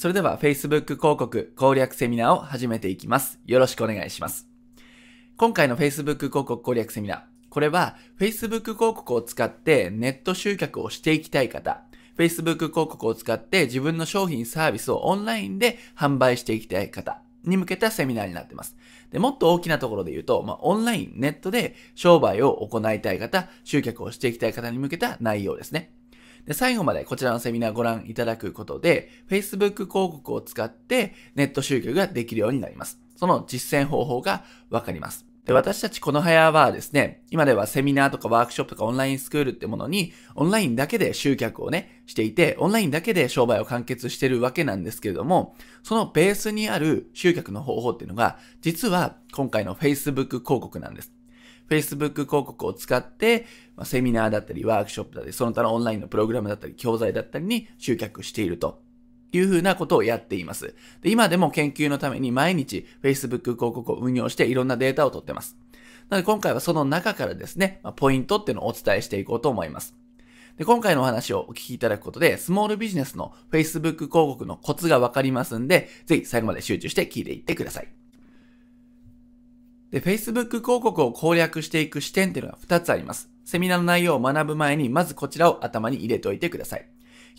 それでは Facebook 広告攻略セミナーを始めていきます。よろしくお願いします。今回の Facebook 広告攻略セミナー。これは Facebook 広告を使ってネット集客をしていきたい方、Facebook 広告を使って自分の商品サービスをオンラインで販売していきたい方に向けたセミナーになってます。で、もっと大きなところで言うと、まあ、オンライン、ネットで商売を行いたい方、集客をしていきたい方に向けた内容ですね。で、最後までこちらのセミナーご覧いただくことで、Facebook 広告を使ってネット集客ができるようになります。その実践方法がわかります。で、私たちこの早はですね、今ではセミナーとかワークショップとかオンラインスクールってものに、オンラインだけで集客をね、していて、オンラインだけで商売を完結してるわけなんですけれども、そのベースにある集客の方法っていうのが、実は今回の Facebook 広告なんです。Facebook 広告を使って、まあ、セミナーだったり、ワークショップだったり、その他のオンラインのプログラムだったり、教材だったりに集客しているというふうなことをやっています。で今でも研究のために毎日 Facebook 広告を運用していろんなデータを取ってます。なので今回はその中からですね、まあ、ポイントっていうのをお伝えしていこうと思います。で今回のお話をお聞きいただくことで、スモールビジネスの Facebook 広告のコツがわかりますんで、ぜひ最後まで集中して聞いていってください。で、Facebook 広告を攻略していく視点っていうのが2つあります。セミナーの内容を学ぶ前に、まずこちらを頭に入れておいてください。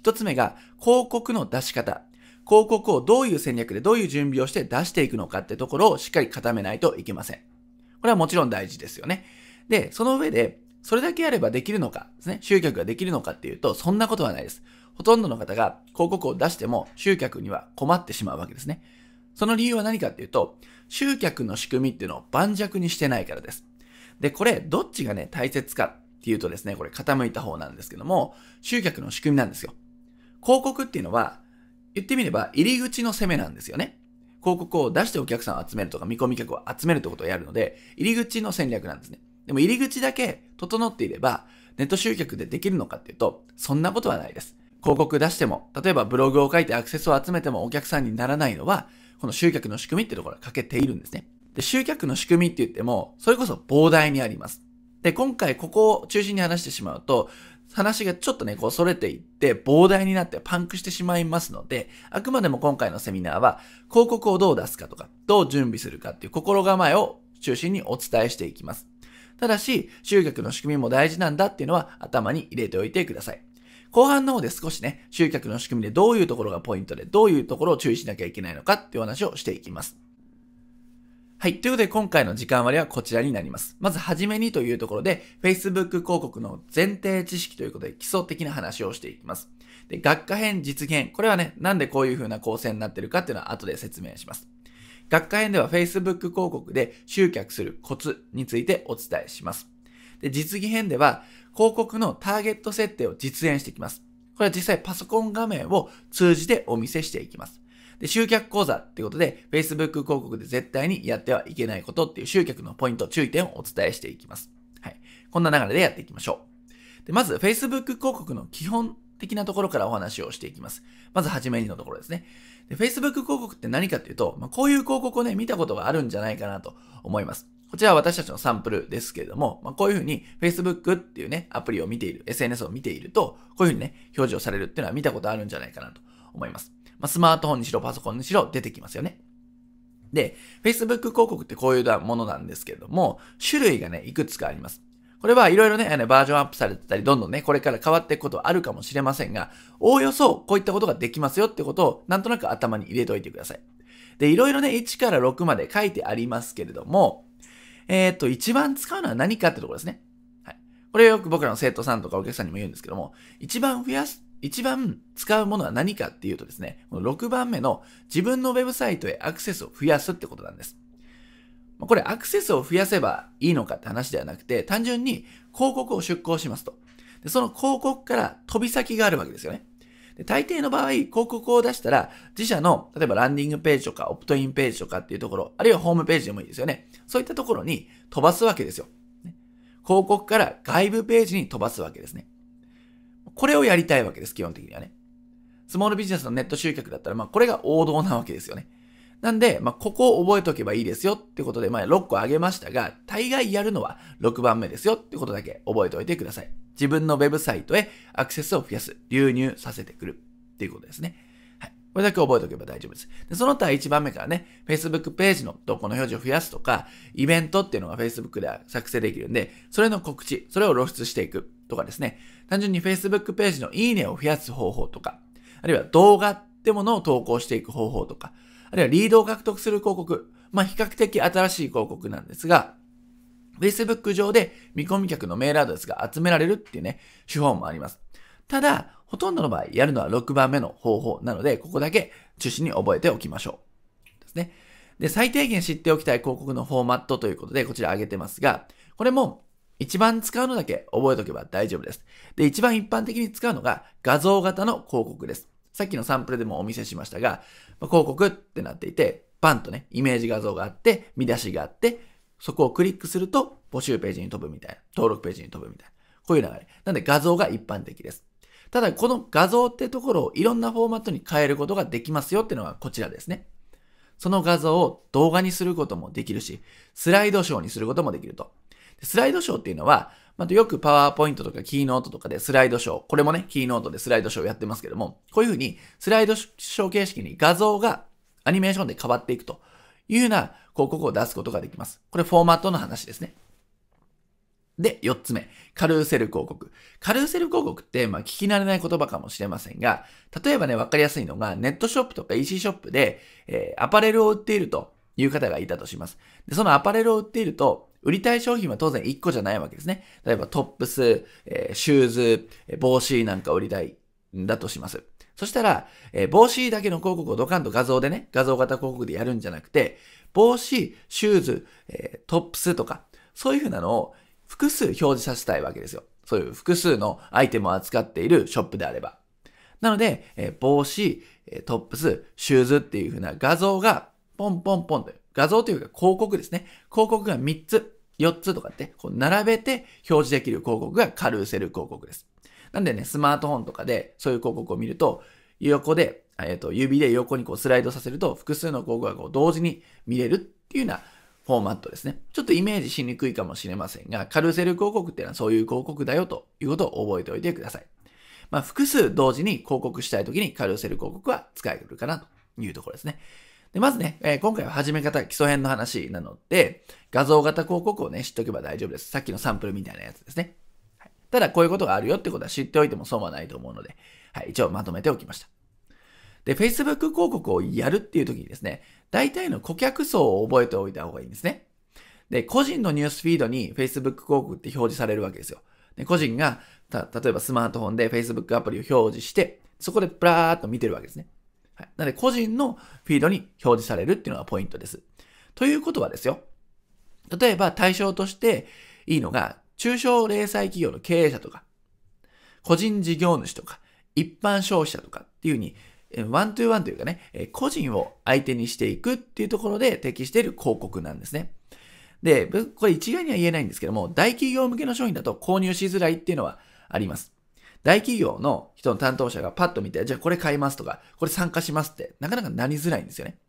1つ目が、広告の出し方。広告をどういう戦略でどういう準備をして出していくのかってところをしっかり固めないといけません。これはもちろん大事ですよね。で、その上で、それだけやればできるのかですね、集客ができるのかっていうと、そんなことはないです。ほとんどの方が広告を出しても集客には困ってしまうわけですね。その理由は何かっていうと、集客の仕組みっていうのを盤石にしてないからです。で、これ、どっちがね、大切かっていうとですね、これ傾いた方なんですけども、集客の仕組みなんですよ。広告っていうのは、言ってみれば入り口の攻めなんですよね。広告を出してお客さんを集めるとか見込み客を集めるってことをやるので、入り口の戦略なんですね。でも入り口だけ整っていれば、ネット集客でできるのかっていうと、そんなことはないです。広告出しても、例えばブログを書いてアクセスを集めてもお客さんにならないのは、この集客の仕組みってところが欠けているんですね。で、集客の仕組みって言っても、それこそ膨大にあります。で、今回ここを中心に話してしまうと、話がちょっとね、こう、逸れていって、膨大になってパンクしてしまいますので、あくまでも今回のセミナーは、広告をどう出すかとか、どう準備するかっていう心構えを中心にお伝えしていきます。ただし、集客の仕組みも大事なんだっていうのは頭に入れておいてください。後半の方で少しね、集客の仕組みでどういうところがポイントで、どういうところを注意しなきゃいけないのかっていう話をしていきます。はい。ということで、今回の時間割はこちらになります。まず、はじめにというところで、Facebook 広告の前提知識ということで、基礎的な話をしていきます。で、学科編実現。これはね、なんでこういう風な構成になってるかっていうのは後で説明します。学科編では Facebook 広告で集客するコツについてお伝えします。で、実技編では、広告のターゲット設定を実演していきます。これは実際パソコン画面を通じてお見せしていきます。で、集客講座ってことで、Facebook 広告で絶対にやってはいけないことっていう集客のポイント、注意点をお伝えしていきます。はい。こんな流れでやっていきましょう。で、まず Facebook 広告の基本的なところからお話をしていきます。まずはじめにのところですね。で、Facebook 広告って何かっていうと、まあ、こういう広告をね、見たことがあるんじゃないかなと思います。こちらは私たちのサンプルですけれども、まあ、こういうふうに Facebook っていうね、アプリを見ている、SNS を見ていると、こういうふうにね、表示をされるっていうのは見たことあるんじゃないかなと思います。まあ、スマートフォンにしろ、パソコンにしろ出てきますよね。で、Facebook 広告ってこういうものなんですけれども、種類がね、いくつかあります。これはいろいろね、バージョンアップされてたり、どんどんね、これから変わっていくことはあるかもしれませんが、おおよそこういったことができますよってことを、なんとなく頭に入れておいてください。で、いろいろね、1から6まで書いてありますけれども、えー、っと、一番使うのは何かってところですね。はい。これよく僕らの生徒さんとかお客さんにも言うんですけども、一番増やす、一番使うものは何かっていうとですね、この6番目の自分のウェブサイトへアクセスを増やすってことなんです。これアクセスを増やせばいいのかって話ではなくて、単純に広告を出稿しますと。で、その広告から飛び先があるわけですよね。大抵の場合、広告を出したら、自社の、例えばランディングページとか、オプトインページとかっていうところ、あるいはホームページでもいいですよね。そういったところに飛ばすわけですよ。広告から外部ページに飛ばすわけですね。これをやりたいわけです、基本的にはね。スモールビジネスのネット集客だったら、まあ、これが王道なわけですよね。なんで、まあ、ここを覚えとけばいいですよってことで、まあ、6個あげましたが、大概やるのは6番目ですよってことだけ覚えておいてください。自分のウェブサイトへアクセスを増やす、流入させてくるっていうことですね。はい。これだけ覚えておけば大丈夫です。でその他1番目からね、Facebook ページの投稿の表示を増やすとか、イベントっていうのが Facebook では作成できるんで、それの告知、それを露出していくとかですね、単純に Facebook ページのいいねを増やす方法とか、あるいは動画ってものを投稿していく方法とか、あるいはリードを獲得する広告、まあ、比較的新しい広告なんですが、Facebook 上で見込み客のメールアドレスが集められるっていうね、手法もあります。ただ、ほとんどの場合やるのは6番目の方法なので、ここだけ中心に覚えておきましょう。ですね。で、最低限知っておきたい広告のフォーマットということで、こちら挙げてますが、これも一番使うのだけ覚えておけば大丈夫です。で、一番一般的に使うのが画像型の広告です。さっきのサンプルでもお見せしましたが、広告ってなっていて、パンとね、イメージ画像があって、見出しがあって、そこをクリックすると募集ページに飛ぶみたいな、登録ページに飛ぶみたいな、こういう流れ。なんで画像が一般的です。ただ、この画像ってところをいろんなフォーマットに変えることができますよっていうのがこちらですね。その画像を動画にすることもできるし、スライドショーにすることもできると。スライドショーっていうのは、まあ、よくパワーポイントとかキーノートとかでスライドショー、これもね、キーノートでスライドショーやってますけども、こういうふうにスライドショー形式に画像がアニメーションで変わっていくというような広告を出すことができます。これフォーマットの話ですね。で、4つ目、カルーセル広告。カルーセル広告って、まあ、聞き慣れない言葉かもしれませんが、例えばね、わかりやすいのが、ネットショップとか EC ショップで、えー、アパレルを売っているという方がいたとします。で、そのアパレルを売っていると、売りたい商品は当然1個じゃないわけですね。例えばトップス、えー、シューズ、帽子なんか売りたいんだとします。そしたら、えー、帽子だけの広告をドカンと画像でね、画像型広告でやるんじゃなくて、帽子、シューズ、えー、トップスとか、そういう風なのを複数表示させたいわけですよ。そういう複数のアイテムを扱っているショップであれば。なので、え帽子、トップス、シューズっていう風な画像がポンポンポンと、画像というか広告ですね。広告が3つ、4つとかってこう並べて表示できる広告がカルーセル広告です。なんでね、スマートフォンとかでそういう広告を見ると、横で、えっ、ー、と、指で横にこうスライドさせると複数の広告がこう同時に見れるっていうようなフォーマットですね。ちょっとイメージしにくいかもしれませんが、カルーセル広告っていうのはそういう広告だよということを覚えておいてください。まあ、複数同時に広告したいときにカルーセル広告は使えるかなというところですね。で、まずね、えー、今回は始め方、基礎編の話なので、画像型広告をね、知っておけば大丈夫です。さっきのサンプルみたいなやつですね。はい、ただ、こういうことがあるよってことは知っておいても損はないと思うので、はい、一応まとめておきました。で、Facebook 広告をやるっていう時にですね、大体の顧客層を覚えておいた方がいいんですね。で、個人のニュースフィードに Facebook 広告って表示されるわけですよ。で個人が、た、例えばスマートフォンで Facebook アプリを表示して、そこでブラーっと見てるわけですね。はい。なので、個人のフィードに表示されるっていうのがポイントです。ということはですよ。例えば対象としていいのが、中小零細企業の経営者とか、個人事業主とか、一般消費者とかっていうふうに、ワントゥーワンというかね、個人を相手にしていくっていうところで適している広告なんですね。で、これ一概には言えないんですけども、大企業向けの商品だと購入しづらいっていうのはあります。大企業の人の担当者がパッと見て、じゃあこれ買いますとか、これ参加しますって、なかなかなりづらいんですよね。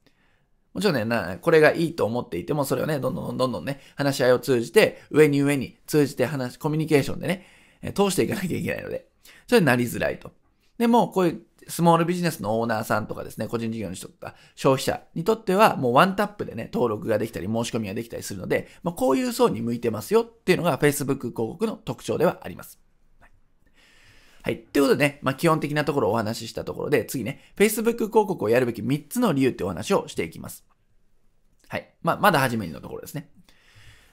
もちろんね、な、これがいいと思っていても、それをね、どんどんどんどんね、話し合いを通じて、上に上に通じて話、コミュニケーションでね、通していかなきゃいけないので、それなりづらいと。でも、こういうスモールビジネスのオーナーさんとかですね、個人事業主とか消費者にとってはもうワンタップでね、登録ができたり申し込みができたりするので、まあ、こういう層に向いてますよっていうのが Facebook 広告の特徴ではあります。はい。ということでね、まあ、基本的なところをお話ししたところで、次ね、Facebook 広告をやるべき3つの理由ってお話をしていきます。はい。まあ、まだ初めにのところですね。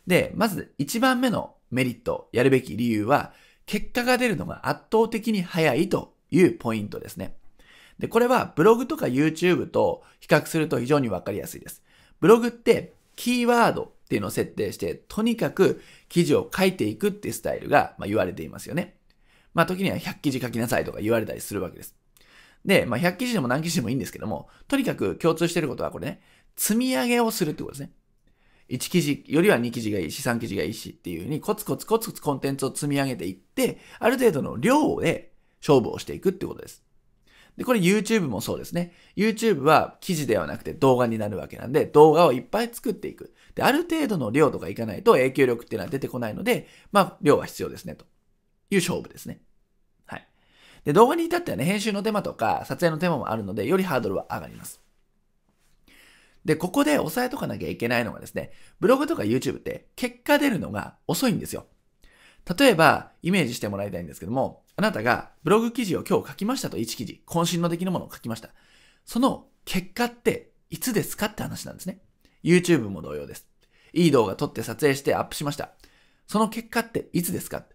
で、まず1番目のメリット、やるべき理由は、結果が出るのが圧倒的に早いというポイントですね。で、これはブログとか YouTube と比較すると非常にわかりやすいです。ブログってキーワードっていうのを設定して、とにかく記事を書いていくっていうスタイルが、まあ、言われていますよね。まあ時には100記事書きなさいとか言われたりするわけです。で、まあ100記事でも何記事でもいいんですけども、とにかく共通してることはこれね、積み上げをするってことですね。1記事よりは2記事がいいし、3記事がいいしっていうふうにコツコツコツコツコンテンツを積み上げていって、ある程度の量で勝負をしていくってことです。で、これ YouTube もそうですね。YouTube は記事ではなくて動画になるわけなんで、動画をいっぱい作っていく。で、ある程度の量とかいかないと影響力っていうのは出てこないので、まあ、量は必要ですね、という勝負ですね。はい。で、動画に至ってはね、編集の手間とか撮影の手間もあるので、よりハードルは上がります。で、ここで押さえとかなきゃいけないのがですね、ブログとか YouTube って結果出るのが遅いんですよ。例えば、イメージしてもらいたいんですけども、あなたがブログ記事を今日書きましたと1記事、渾身の的なものを書きました。その結果っていつですかって話なんですね。YouTube も同様です。いい動画撮って撮影してアップしました。その結果っていつですか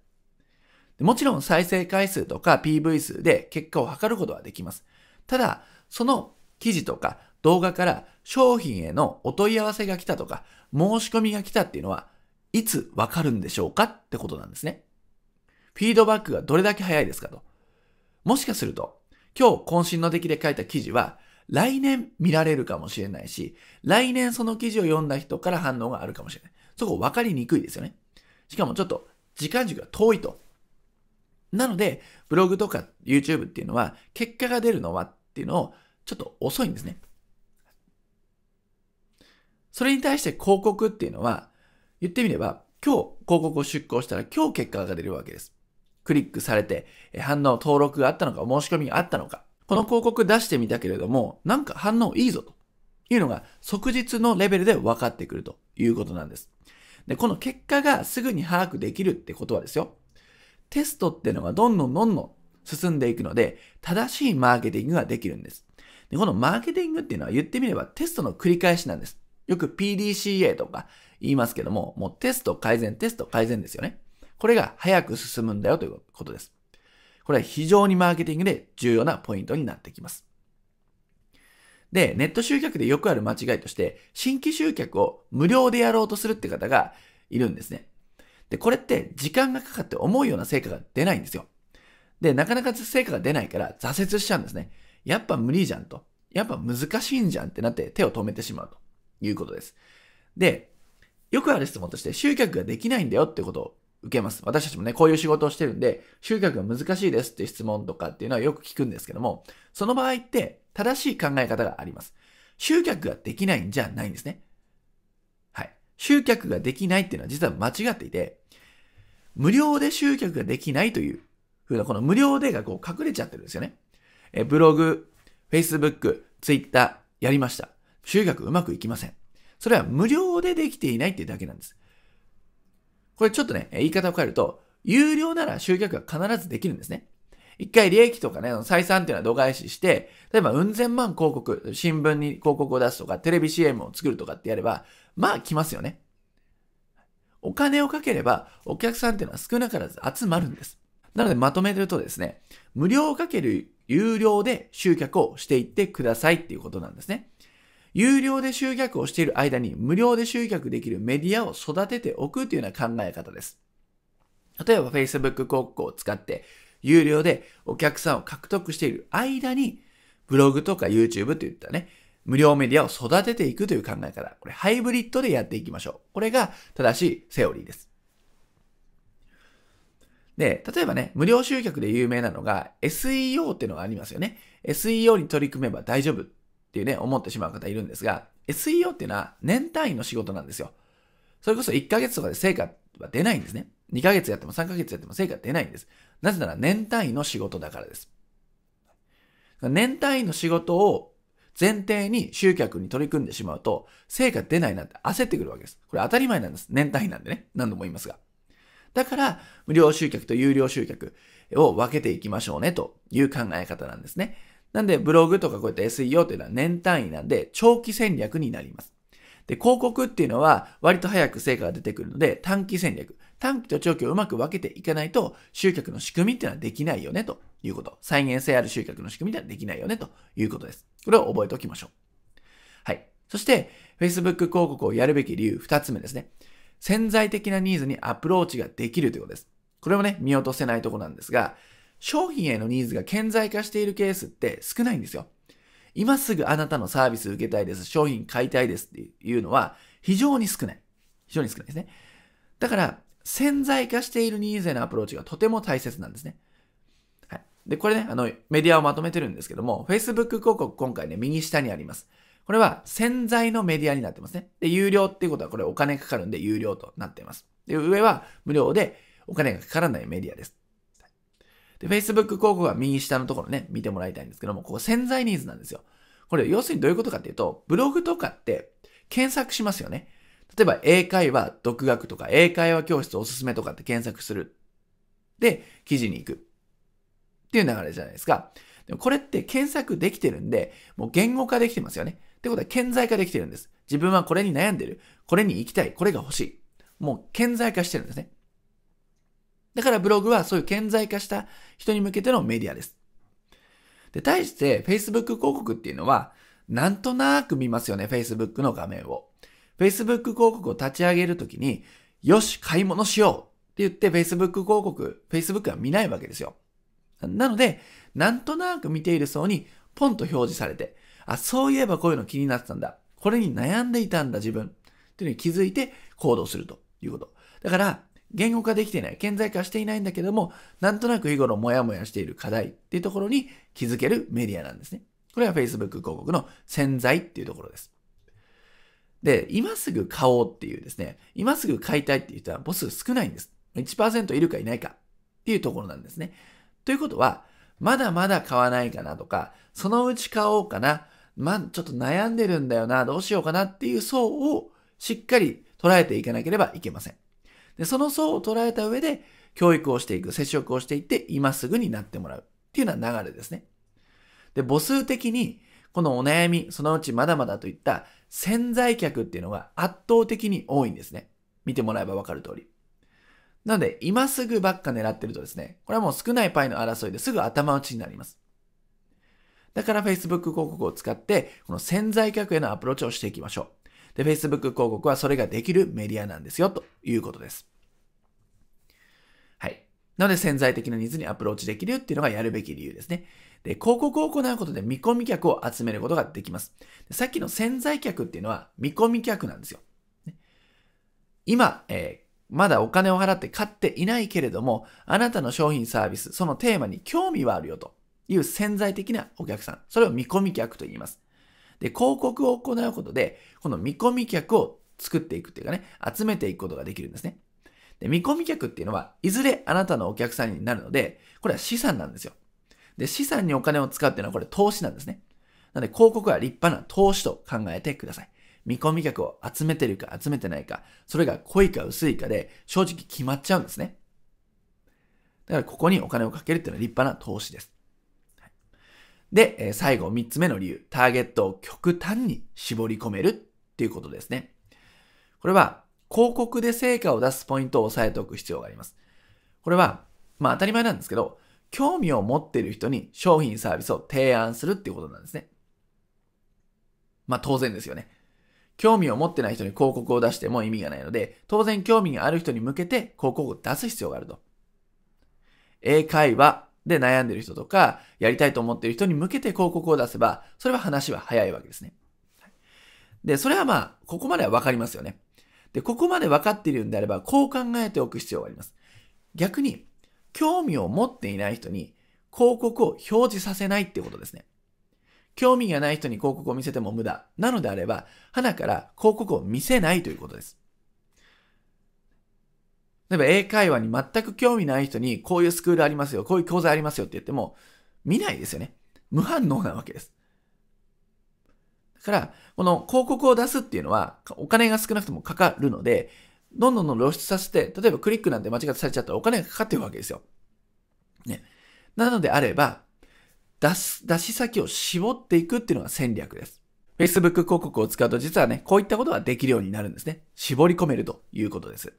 もちろん再生回数とか PV 数で結果を測ることはできます。ただ、その記事とか動画から商品へのお問い合わせが来たとか、申し込みが来たっていうのは、いつわかるんでしょうかってことなんですね。フィードバックがどれだけ早いですかと。もしかすると、今日渾身の出来で書いた記事は、来年見られるかもしれないし、来年その記事を読んだ人から反応があるかもしれない。そこ分かりにくいですよね。しかもちょっと時間軸が遠いと。なので、ブログとか YouTube っていうのは、結果が出るのはっていうのをちょっと遅いんですね。それに対して広告っていうのは、言ってみれば、今日広告を出稿したら今日結果が出るわけです。クリックされて、反応、登録があったのか、申し込みがあったのか。この広告出してみたけれども、なんか反応いいぞというのが即日のレベルで分かってくるということなんです。で、この結果がすぐに把握できるってことはですよ。テストっていうのがどんどんどんどん進んでいくので、正しいマーケティングができるんです。で、このマーケティングっていうのは言ってみればテストの繰り返しなんです。よく PDCA とか言いますけども、もうテスト改善、テスト改善ですよね。これが早く進むんだよということです。これは非常にマーケティングで重要なポイントになってきます。で、ネット集客でよくある間違いとして、新規集客を無料でやろうとするって方がいるんですね。で、これって時間がかかって思うような成果が出ないんですよ。で、なかなか成果が出ないから挫折しちゃうんですね。やっぱ無理じゃんと。やっぱ難しいんじゃんってなって手を止めてしまうということです。で、よくある質問として、集客ができないんだよってことを受けます。私たちもね、こういう仕事をしてるんで、集客が難しいですって質問とかっていうのはよく聞くんですけども、その場合って正しい考え方があります。集客ができないんじゃないんですね。はい。集客ができないっていうのは実は間違っていて、無料で集客ができないというふうな、この無料でがこう隠れちゃってるんですよね。え、ブログ、Facebook、Twitter やりました。集客うまくいきません。それは無料でできていないっていうだけなんです。これちょっとね、言い方を変えると、有料なら集客が必ずできるんですね。一回利益とかね、採算っていうのは度外視して、例えばうん千万広告、新聞に広告を出すとか、テレビ CM を作るとかってやれば、まあ来ますよね。お金をかければ、お客さんっていうのは少なからず集まるんです。なのでまとめるとですね、無料かける有料で集客をしていってくださいっていうことなんですね。有料で集客をしている間に無料で集客できるメディアを育てておくというような考え方です。例えば Facebook 広告を使って有料でお客さんを獲得している間にブログとか YouTube といったね、無料メディアを育てていくという考え方。これハイブリッドでやっていきましょう。これが正しいセオリーです。で、例えばね、無料集客で有名なのが SEO ってのがありますよね。SEO に取り組めば大丈夫っっていうね、思ってしまう方いるんですが、SEO っていうのは年単位の仕事なんですよ。それこそ1ヶ月とかで成果は出ないんですね。2ヶ月やっても3ヶ月やっても成果出ないんです。なぜなら年単位の仕事だからです。年単位の仕事を前提に集客に取り組んでしまうと、成果出ないなんて焦ってくるわけです。これ当たり前なんです。年単位なんでね。何度も言いますが。だから、無料集客と有料集客を分けていきましょうねという考え方なんですね。なんで、ブログとかこうやって SEO っていうのは年単位なんで、長期戦略になります。で、広告っていうのは割と早く成果が出てくるので、短期戦略。短期と長期をうまく分けていかないと、集客の仕組みっていうのはできないよね、ということ。再現性ある集客の仕組みではできないよね、ということです。これを覚えておきましょう。はい。そして、Facebook 広告をやるべき理由、二つ目ですね。潜在的なニーズにアプローチができるということです。これもね、見落とせないとこなんですが、商品へのニーズが顕在化しているケースって少ないんですよ。今すぐあなたのサービス受けたいです、商品買いたいですっていうのは非常に少ない。非常に少ないですね。だから、潜在化しているニーズへのアプローチがとても大切なんですね。はい。で、これね、あの、メディアをまとめてるんですけども、Facebook 広告今回ね、右下にあります。これは潜在のメディアになってますね。で、有料っていうことはこれお金かかるんで有料となっています。で、上は無料でお金がかからないメディアです。で、Facebook 広告は右下のところね、見てもらいたいんですけども、ここ潜在ニーズなんですよ。これ、要するにどういうことかっていうと、ブログとかって検索しますよね。例えば、英会話独学とか、英会話教室おすすめとかって検索する。で、記事に行く。っていう流れじゃないですか。でもこれって検索できてるんで、もう言語化できてますよね。ってことは、顕在化できてるんです。自分はこれに悩んでる。これに行きたい。これが欲しい。もう顕在化してるんですね。だからブログはそういう顕在化した人に向けてのメディアです。で、対して Facebook 広告っていうのは、なんとなく見ますよね、Facebook の画面を。Facebook 広告を立ち上げるときに、よし、買い物しようって言って Facebook 広告、Facebook は見ないわけですよ。なので、なんとなく見ている層にポンと表示されて、あ、そういえばこういうの気になってたんだ。これに悩んでいたんだ、自分。っていうのに気づいて行動するということ。だから、言語化できてない、顕在化していないんだけども、なんとなく日頃モヤモヤしている課題っていうところに気づけるメディアなんですね。これは Facebook 広告の潜在っていうところです。で、今すぐ買おうっていうですね、今すぐ買いたいっていう人はボス少ないんです。1%いるかいないかっていうところなんですね。ということは、まだまだ買わないかなとか、そのうち買おうかな、まあ、ちょっと悩んでるんだよな、どうしようかなっていう層をしっかり捉えていかなければいけません。で、その層を捉えた上で、教育をしていく、接触をしていって、今すぐになってもらうっていうような流れですね。で、母数的に、このお悩み、そのうちまだまだといった潜在客っていうのが圧倒的に多いんですね。見てもらえばわかる通り。なので、今すぐばっか狙ってるとですね、これはもう少ないパイの争いですぐ頭打ちになります。だから Facebook 広告を使って、この潜在客へのアプローチをしていきましょう。で、Facebook 広告はそれができるメディアなんですよ、ということです。はい。なので潜在的なニーズにアプローチできるっていうのがやるべき理由ですね。で、広告を行うことで見込み客を集めることができます。さっきの潜在客っていうのは見込み客なんですよ。ね、今、えーまだお金を払って買っていないけれども、あなたの商品サービス、そのテーマに興味はあるよという潜在的なお客さん。それを見込み客と言います。で、広告を行うことで、この見込み客を作っていくっていうかね、集めていくことができるんですね。で、見込み客っていうのは、いずれあなたのお客さんになるので、これは資産なんですよ。で、資産にお金を使うっていうのはこれ投資なんですね。なので、広告は立派な投資と考えてください。見込み客を集めてるか集めてないか、それが濃いか薄いかで正直決まっちゃうんですね。だからここにお金をかけるっていうのは立派な投資です。で、最後3つ目の理由、ターゲットを極端に絞り込めるっていうことですね。これは広告で成果を出すポイントを押さえておく必要があります。これは、まあ当たり前なんですけど、興味を持っている人に商品サービスを提案するっていうことなんですね。まあ当然ですよね。興味を持ってない人に広告を出しても意味がないので、当然興味がある人に向けて広告を出す必要があると。英会話、で悩んでる人とか、やりたいと思っている人に向けて広告を出せば、それは話は早いわけですね。で、それはまあ、ここまではわかりますよね。で、ここまでわかっているんであれば、こう考えておく必要があります。逆に、興味を持っていない人に広告を表示させないってことですね。興味がない人に広告を見せても無駄。なのであれば、花から広告を見せないということです。例えば英会話に全く興味ない人に、こういうスクールありますよ、こういう講座ありますよって言っても、見ないですよね。無反応なわけです。だから、この広告を出すっていうのは、お金が少なくともかかるので、どんどん露出させて、例えばクリックなんて間違ってされちゃったらお金がかかってるわけですよ。ね。なのであれば、出す、出し先を絞っていくっていうのが戦略です。Facebook 広告を使うと実はね、こういったことができるようになるんですね。絞り込めるということです。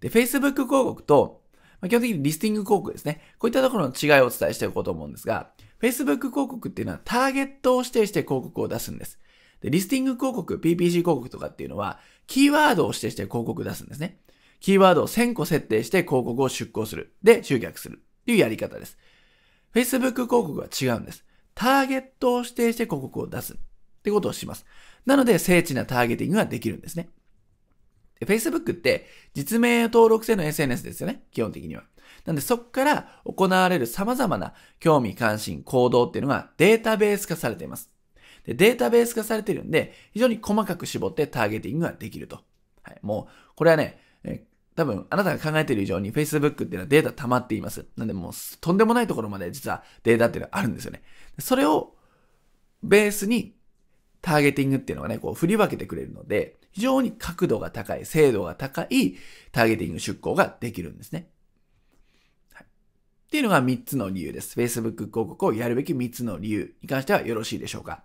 で、Facebook 広告と、まあ、基本的にリスティング広告ですね。こういったところの違いをお伝えしておこうと思うんですが、Facebook 広告っていうのはターゲットを指定して広告を出すんです。で、リスティング広告、PPC 広告とかっていうのは、キーワードを指定して広告出すんですね。キーワードを1000個設定して広告を出稿する。で、集客する。っていうやり方です。Facebook 広告は違うんです。ターゲットを指定して広告を出す。ってことをします。なので、精緻なターゲティングができるんですね。Facebook って実名登録制の SNS ですよね。基本的には。なんでそこから行われる様々な興味関心、行動っていうのがデータベース化されています。でデータベース化されてるんで、非常に細かく絞ってターゲティングができると。はい、もう、これはね、え多分あなたが考えている以上に Facebook っていうのはデータ溜まっています。なんでもうとんでもないところまで実はデータっていうのはあるんですよね。それをベースにターゲティングっていうのがね、こう振り分けてくれるので、非常に角度が高い、精度が高いターゲティング出稿ができるんですね。はい、っていうのが3つの理由です。Facebook 広告をやるべき3つの理由に関してはよろしいでしょうか。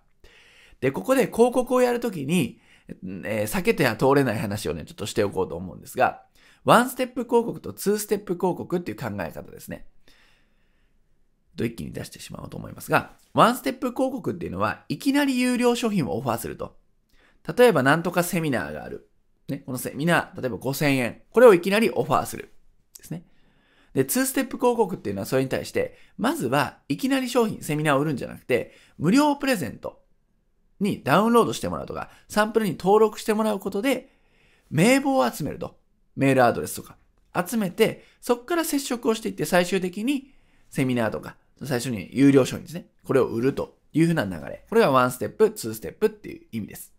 で、ここで広告をやるときに、えー、避けては通れない話をね、ちょっとしておこうと思うんですが、ワンステップ広告とツーステップ広告っていう考え方ですね。と一気に出してしまおうと思いますが、ワンステップ広告っていうのは、いきなり有料商品をオファーすると。例えばなんとかセミナーがある。ね、このセミナー、例えば5000円。これをいきなりオファーする。ですね。で、2ステップ広告っていうのはそれに対して、まずはいきなり商品、セミナーを売るんじゃなくて、無料プレゼントにダウンロードしてもらうとか、サンプルに登録してもらうことで、名簿を集めると。メールアドレスとか。集めて、そこから接触をしていって、最終的にセミナーとか、最初に有料商品ですね。これを売るというふうな流れ。これが1ステップ、2ステップっていう意味です。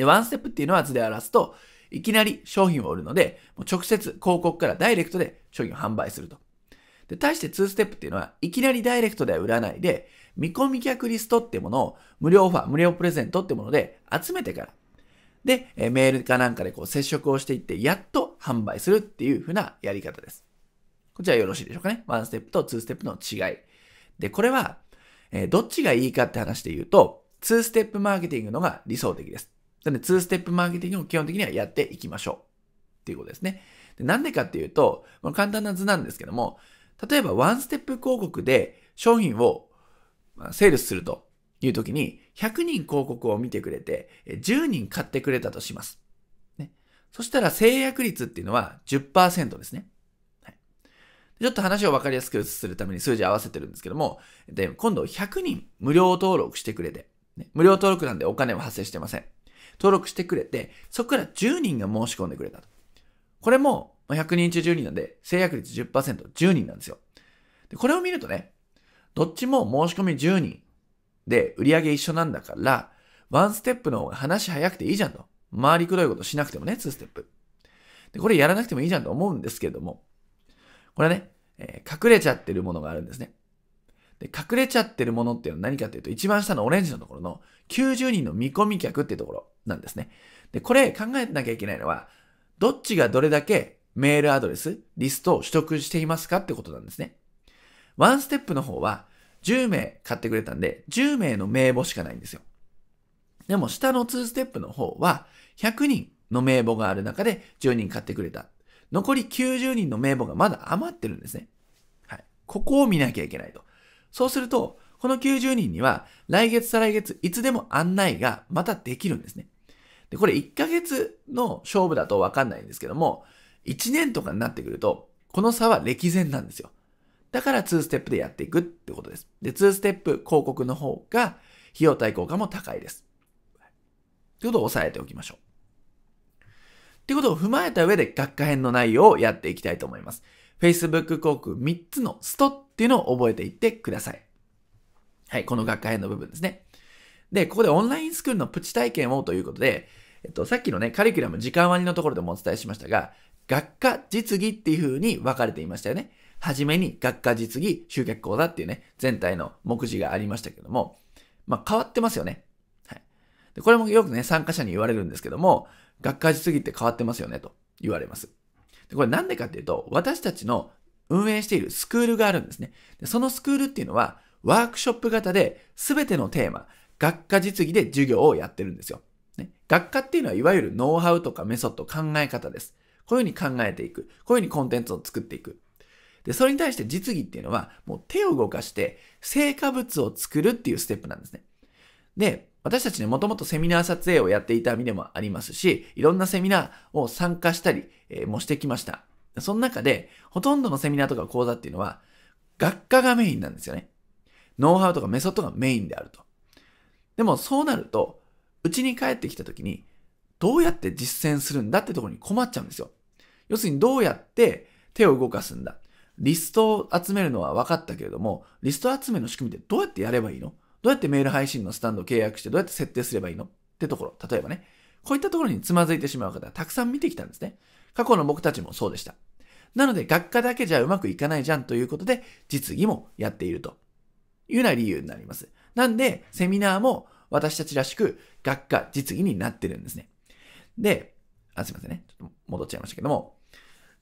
で、ワンステップっていうのは図で表すと、いきなり商品を売るので、もう直接広告からダイレクトで商品を販売すると。で、対して2ステップっていうのは、いきなりダイレクトでは売らないで、見込み客リストってものを無料オファー、無料プレゼントってもので集めてから、で、メールかなんかでこう接触をしていって、やっと販売するっていう風なやり方です。こちらよろしいでしょうかね。1ステップと2ステップの違い。で、これは、えどっちがいいかって話で言うと、2ステップマーケティングのが理想的です。なので、2ステップマーケティングを基本的にはやっていきましょう。っていうことですね。なんでかっていうと、まあ、簡単な図なんですけども、例えばワンステップ広告で商品をセールスするという時に、100人広告を見てくれて、10人買ってくれたとします。ね、そしたら制約率っていうのは10%ですね。ちょっと話を分かりやすくするために数字合わせてるんですけども、で今度100人無料登録してくれて、ね、無料登録なんでお金は発生してません。登録してくれて、そこから10人が申し込んでくれたと。これも、100人中10人なんで、制約率10%、10人なんですよ。で、これを見るとね、どっちも申し込み10人で売り上げ一緒なんだから、ワンステップの方が話早くていいじゃんと。回りくどいことしなくてもね、2ステップ。で、これやらなくてもいいじゃんと思うんですけれども、これね、えー、隠れちゃってるものがあるんですね。で、隠れちゃってるものっていうのは何かっていうと、一番下のオレンジのところの90人の見込み客っていうところなんですね。で、これ考えなきゃいけないのは、どっちがどれだけメールアドレス、リストを取得していますかってことなんですね。ワンステップの方は、10名買ってくれたんで、10名の名簿しかないんですよ。でも、下の2ステップの方は、100人の名簿がある中で10人買ってくれた。残り90人の名簿がまだ余ってるんですね。はい。ここを見なきゃいけないと。そうすると、この90人には、来月再来月、いつでも案内がまたできるんですね。で、これ1ヶ月の勝負だとわかんないんですけども、1年とかになってくると、この差は歴然なんですよ。だから2ステップでやっていくってことです。で、2ステップ広告の方が、費用対効果も高いです。ということを押さえておきましょう。ということを踏まえた上で学科編の内容をやっていきたいと思います。Facebook 広告3つのストっていうのを覚えていってください。はい、この学科編の部分ですね。で、ここでオンラインスクールのプチ体験をということで、えっと、さっきのね、カリキュラム時間割のところでもお伝えしましたが、学科実技っていう風に分かれていましたよね。はじめに学科実技集客講座っていうね、全体の目次がありましたけども、まあ変わってますよね。はい。で、これもよくね、参加者に言われるんですけども、学科実技って変わってますよね、と言われます。これなんでかっていうと、私たちの運営しているスクールがあるんですね。でそのスクールっていうのは、ワークショップ型で全てのテーマ、学科実技で授業をやってるんですよ。ね、学科っていうのはいわゆるノウハウとかメソッド、考え方です。こういうふうに考えていく。こういうふうにコンテンツを作っていく。で、それに対して実技っていうのは、もう手を動かして成果物を作るっていうステップなんですね。で、私たちね、もともとセミナー撮影をやっていた身でもありますし、いろんなセミナーを参加したり、えもしてきました。その中で、ほとんどのセミナーとか講座っていうのは、学科がメインなんですよね。ノウハウとかメソッドがメインであると。でもそうなると、うちに帰ってきた時に、どうやって実践するんだってところに困っちゃうんですよ。要するにどうやって手を動かすんだ。リストを集めるのは分かったけれども、リスト集めの仕組みってどうやってやればいいのどうやってメール配信のスタンドを契約してどうやって設定すればいいのってところ、例えばね。こういったところにつまずいてしまう方、たくさん見てきたんですね。過去の僕たちもそうでした。なので、学科だけじゃうまくいかないじゃんということで、実技もやっているというような理由になります。なんで、セミナーも私たちらしく、学科、実技になってるんですね。で、あ、すいませんね。ちょっと戻っちゃいましたけども。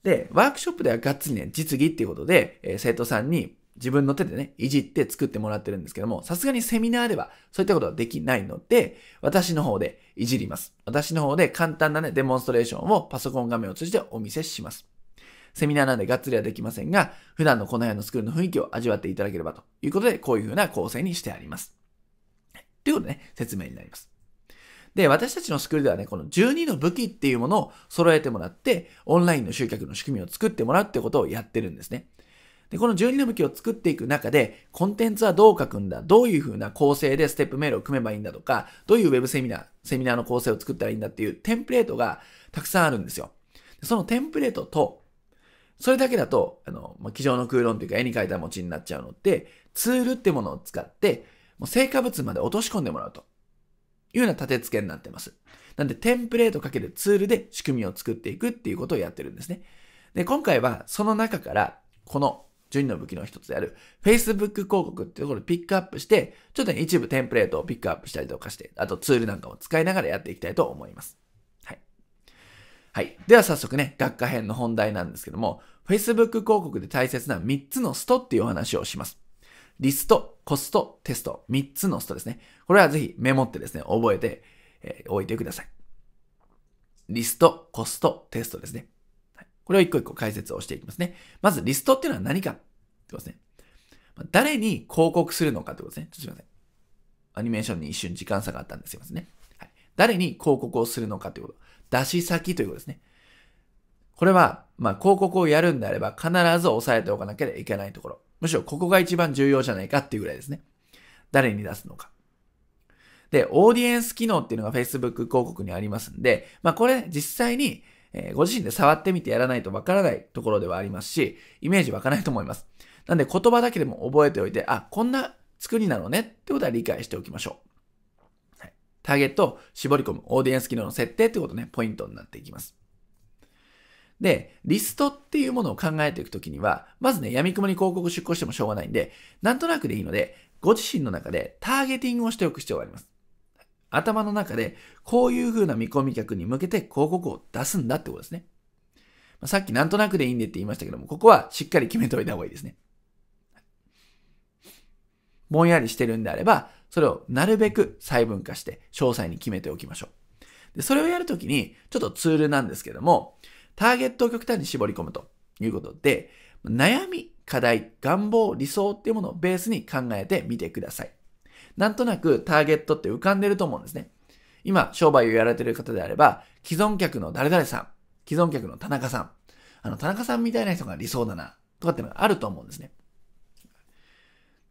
で、ワークショップではがっつりね、実技っていうことで、えー、生徒さんに自分の手でね、いじって作ってもらってるんですけども、さすがにセミナーではそういったことはできないので、私の方でいじります。私の方で簡単なね、デモンストレーションをパソコン画面を通じてお見せします。セミナーなんでがっつりはできませんが、普段のこの辺のスクールの雰囲気を味わっていただければということで、こういうふうな構成にしてあります。ということでね、説明になります。で、私たちのスクールではね、この12の武器っていうものを揃えてもらって、オンラインの集客の仕組みを作ってもらうってことをやってるんですね。で、この12の武器を作っていく中で、コンテンツはどう書くんだ、どういう風な構成でステップメールを組めばいいんだとか、どういうウェブセミナー、セミナーの構成を作ったらいいんだっていうテンプレートがたくさんあるんですよ。そのテンプレートと、それだけだと、あの、ま机上の空論というか絵に描いた餅になっちゃうのって、ツールってものを使って、もう成果物まで落とし込んでもらうと。いうような立て付けになってます。なんで、テンプレートかけるツールで仕組みを作っていくっていうことをやってるんですね。で、今回はその中から、この順位の武器の一つである Facebook 広告っていうところをピックアップして、ちょっと、ね、一部テンプレートをピックアップしたりとかして、あとツールなんかも使いながらやっていきたいと思います。はい。はい。では早速ね、学科編の本題なんですけども、Facebook 広告で大切な3つのストっていうお話をします。リスト、コスト、テスト、3つのストですね。これはぜひメモってですね、覚えて、えー、おいてください。リスト、コスト、テストですね。これを一個一個解説をしていきますね。まず、リストっていうのは何かってことですね。誰に広告するのかってことですね。ちょっとすいません。アニメーションに一瞬時間差があったんですいませんね。はい、誰に広告をするのかということ。出し先ということですね。これは、まあ、広告をやるんであれば必ず押さえておかなければいけないところ。むしろここが一番重要じゃないかっていうぐらいですね。誰に出すのか。で、オーディエンス機能っていうのが Facebook 広告にありますんで、まあこれ実際にえー、ご自身で触ってみてやらないとわからないところではありますし、イメージ湧かないと思います。なんで言葉だけでも覚えておいて、あ、こんな作りなのねってことは理解しておきましょう。はい、ターゲットを絞り込むオーディエンス機能の設定ってことね、ポイントになっていきます。で、リストっていうものを考えていくときには、まずね、闇雲に広告出稿してもしょうがないんで、なんとなくでいいので、ご自身の中でターゲティングをしておく必要があります。頭の中でこういう風な見込み客に向けて広告を出すんだってことですね。さっきなんとなくでいいんでって言いましたけども、ここはしっかり決めておいた方がいいですね。ぼんやりしてるんであれば、それをなるべく細分化して詳細に決めておきましょう。で、それをやるときに、ちょっとツールなんですけども、ターゲットを極端に絞り込むということで、悩み、課題、願望、理想っていうものをベースに考えてみてください。なんとなくターゲットって浮かんでると思うんですね。今、商売をやられてる方であれば、既存客の誰々さん、既存客の田中さん、あの、田中さんみたいな人が理想だな、とかってのがあると思うんですね。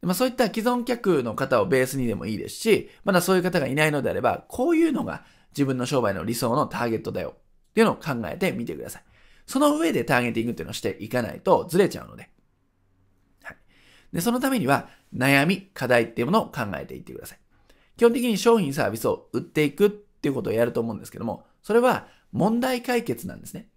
まあ、そういった既存客の方をベースにでもいいですし、まだそういう方がいないのであれば、こういうのが自分の商売の理想のターゲットだよっていうのを考えてみてください。その上でターゲティングっていうのをしていかないとずれちゃうので。はい。で、そのためには悩み、課題っていうものを考えていってください。基本的に商品サービスを売っていくっていうことをやると思うんですけども、それは問題解決なんですね。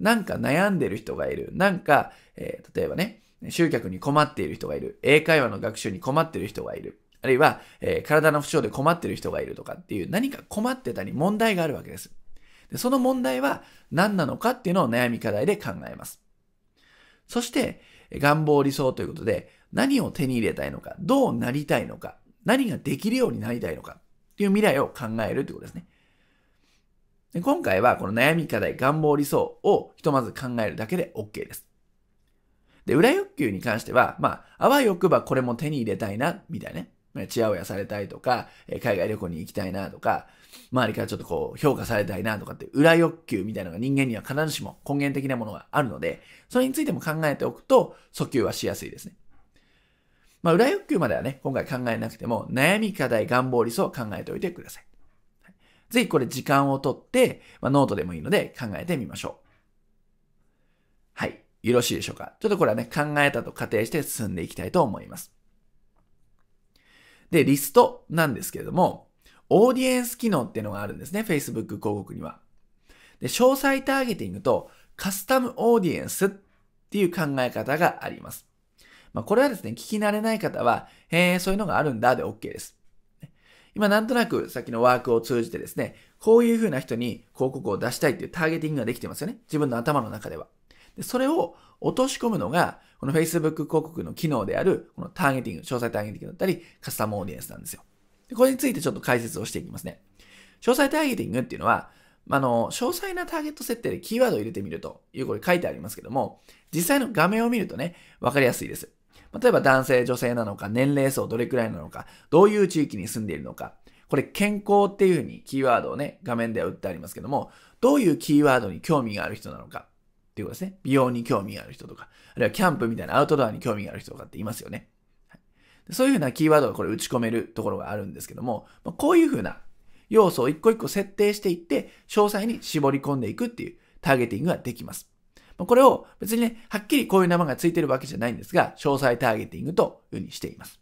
なんか悩んでる人がいる。なんか、えー、例えばね、集客に困っている人がいる。英会話の学習に困っている人がいる。あるいは、えー、体の不調で困っている人がいるとかっていう何か困ってたり問題があるわけです。でその問題は何なのかっていうのを悩み課題で考えます。そして、願望理想ということで、何を手に入れたいのか、どうなりたいのか、何ができるようになりたいのかっていう未来を考えるってことですね。で今回はこの悩み課題、願望理想をひとまず考えるだけで OK です。で、裏欲求に関しては、まあ、あわよくばこれも手に入れたいな、みたいなね。ちやほやされたいとか、海外旅行に行きたいなとか、周りからちょっとこう評価されたいなとかって裏欲求みたいなのが人間には必ずしも根源的なものがあるので、それについても考えておくと訴求はしやすいですね。まあ、裏欲求まではね、今回考えなくても、悩み、課題、願望、理想を考えておいてください。はい、ぜひこれ時間をとって、まあ、ノートでもいいので考えてみましょう。はい。よろしいでしょうか。ちょっとこれはね、考えたと仮定して進んでいきたいと思います。で、リストなんですけれども、オーディエンス機能っていうのがあるんですね。Facebook 広告には。で、詳細ターゲティングとカスタムオーディエンスっていう考え方があります。まあ、これはですね、聞き慣れない方は、へえ、そういうのがあるんだで OK です。今なんとなくさっきのワークを通じてですね、こういう風な人に広告を出したいっていうターゲティングができてますよね。自分の頭の中では。でそれを落とし込むのが、この Facebook 広告の機能である、このターゲティング、詳細ターゲティングだったり、カスタムオーディエンスなんですよ。でこれについてちょっと解説をしていきますね。詳細ターゲティングっていうのは、あの、詳細なターゲット設定でキーワードを入れてみるというこで書いてありますけども、実際の画面を見るとね、わかりやすいです。例えば男性、女性なのか、年齢層どれくらいなのか、どういう地域に住んでいるのか、これ健康っていうふうにキーワードをね、画面では打ってありますけども、どういうキーワードに興味がある人なのかっていうことですね。美容に興味がある人とか、あるいはキャンプみたいなアウトドアに興味がある人とかっていますよね。はい、そういうふうなキーワードがこれ打ち込めるところがあるんですけども、まこういうふうな要素を一個一個設定していって、詳細に絞り込んでいくっていうターゲティングができます。まこれを別にね、はっきりこういう名前がついてるわけじゃないんですが、詳細ターゲティングというふうにしています。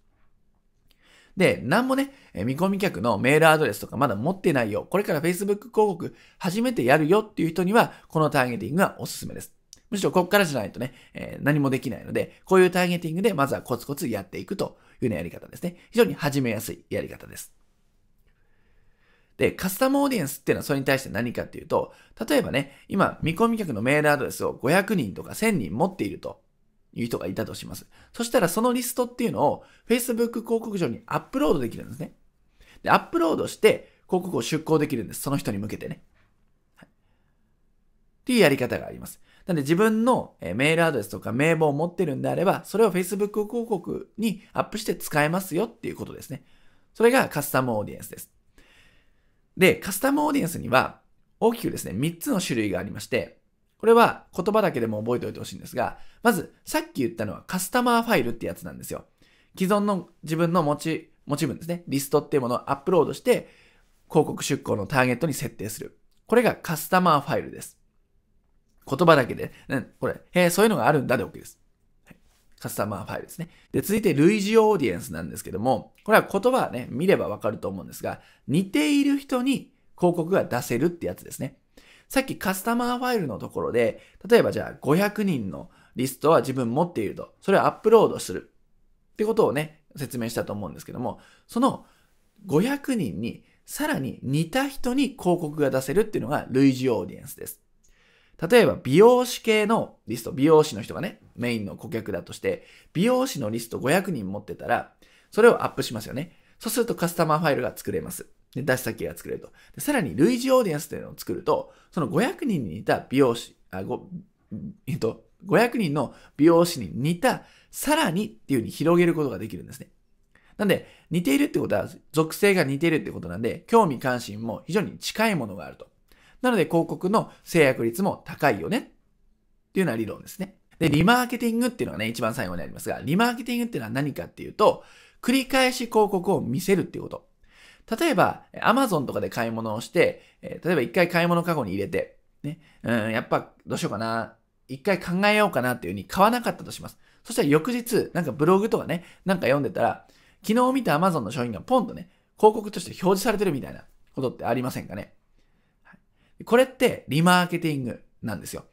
で、なんもね、見込み客のメールアドレスとかまだ持ってないよ。これから Facebook 広告初めてやるよっていう人には、このターゲティングがおすすめです。むしろこっからじゃないとね、えー、何もできないので、こういうターゲティングでまずはコツコツやっていくというようなやり方ですね。非常に始めやすいやり方です。で、カスタムオーディエンスっていうのはそれに対して何かっていうと、例えばね、今、見込み客のメールアドレスを500人とか1000人持っているという人がいたとします。そしたらそのリストっていうのを Facebook 広告上にアップロードできるんですね。で、アップロードして広告を出稿できるんです。その人に向けてね。はい、っていうやり方があります。なんで自分のメールアドレスとか名簿を持ってるんであれば、それを Facebook 広告にアップして使えますよっていうことですね。それがカスタムオーディエンスです。で、カスタムオーディエンスには大きくですね、3つの種類がありまして、これは言葉だけでも覚えておいてほしいんですが、まず、さっき言ったのはカスタマーファイルってやつなんですよ。既存の自分の持ち、持ち分ですね、リストっていうものをアップロードして、広告出稿のターゲットに設定する。これがカスタマーファイルです。言葉だけで、ね、これ、へえ、そういうのがあるんだで OK です。カスタマーファイルですね。で、続いて類似オーディエンスなんですけども、これは言葉はね、見ればわかると思うんですが、似ている人に広告が出せるってやつですね。さっきカスタマーファイルのところで、例えばじゃあ500人のリストは自分持っていると、それをアップロードするってことをね、説明したと思うんですけども、その500人にさらに似た人に広告が出せるっていうのが類似オーディエンスです。例えば美容師系のリスト、美容師の人がね、メインの顧客だとして、美容師のリスト500人持ってたら、それをアップしますよね。そうするとカスタマーファイルが作れます。で、出し先が作れると。で、さらに類似オーディエンスというのを作ると、その500人に似た美容師、あ、ご、えっと、500人の美容師に似た、さらにっていう風に広げることができるんですね。なんで、似ているってことは、属性が似ているってことなんで、興味関心も非常に近いものがあると。なので広告の制約率も高いよね。っていうような理論ですね。で、リマーケティングっていうのがね、一番最後にありますが、リマーケティングっていうのは何かっていうと、繰り返し広告を見せるっていうこと。例えば、Amazon とかで買い物をして、え例えば一回買い物カゴに入れて、ね、うん、やっぱどうしようかな、一回考えようかなっていう風に買わなかったとします。そしたら翌日、なんかブログとかね、なんか読んでたら、昨日見た Amazon の商品がポンとね、広告として表示されてるみたいなことってありませんかね。これってリマーケティングなんですよ。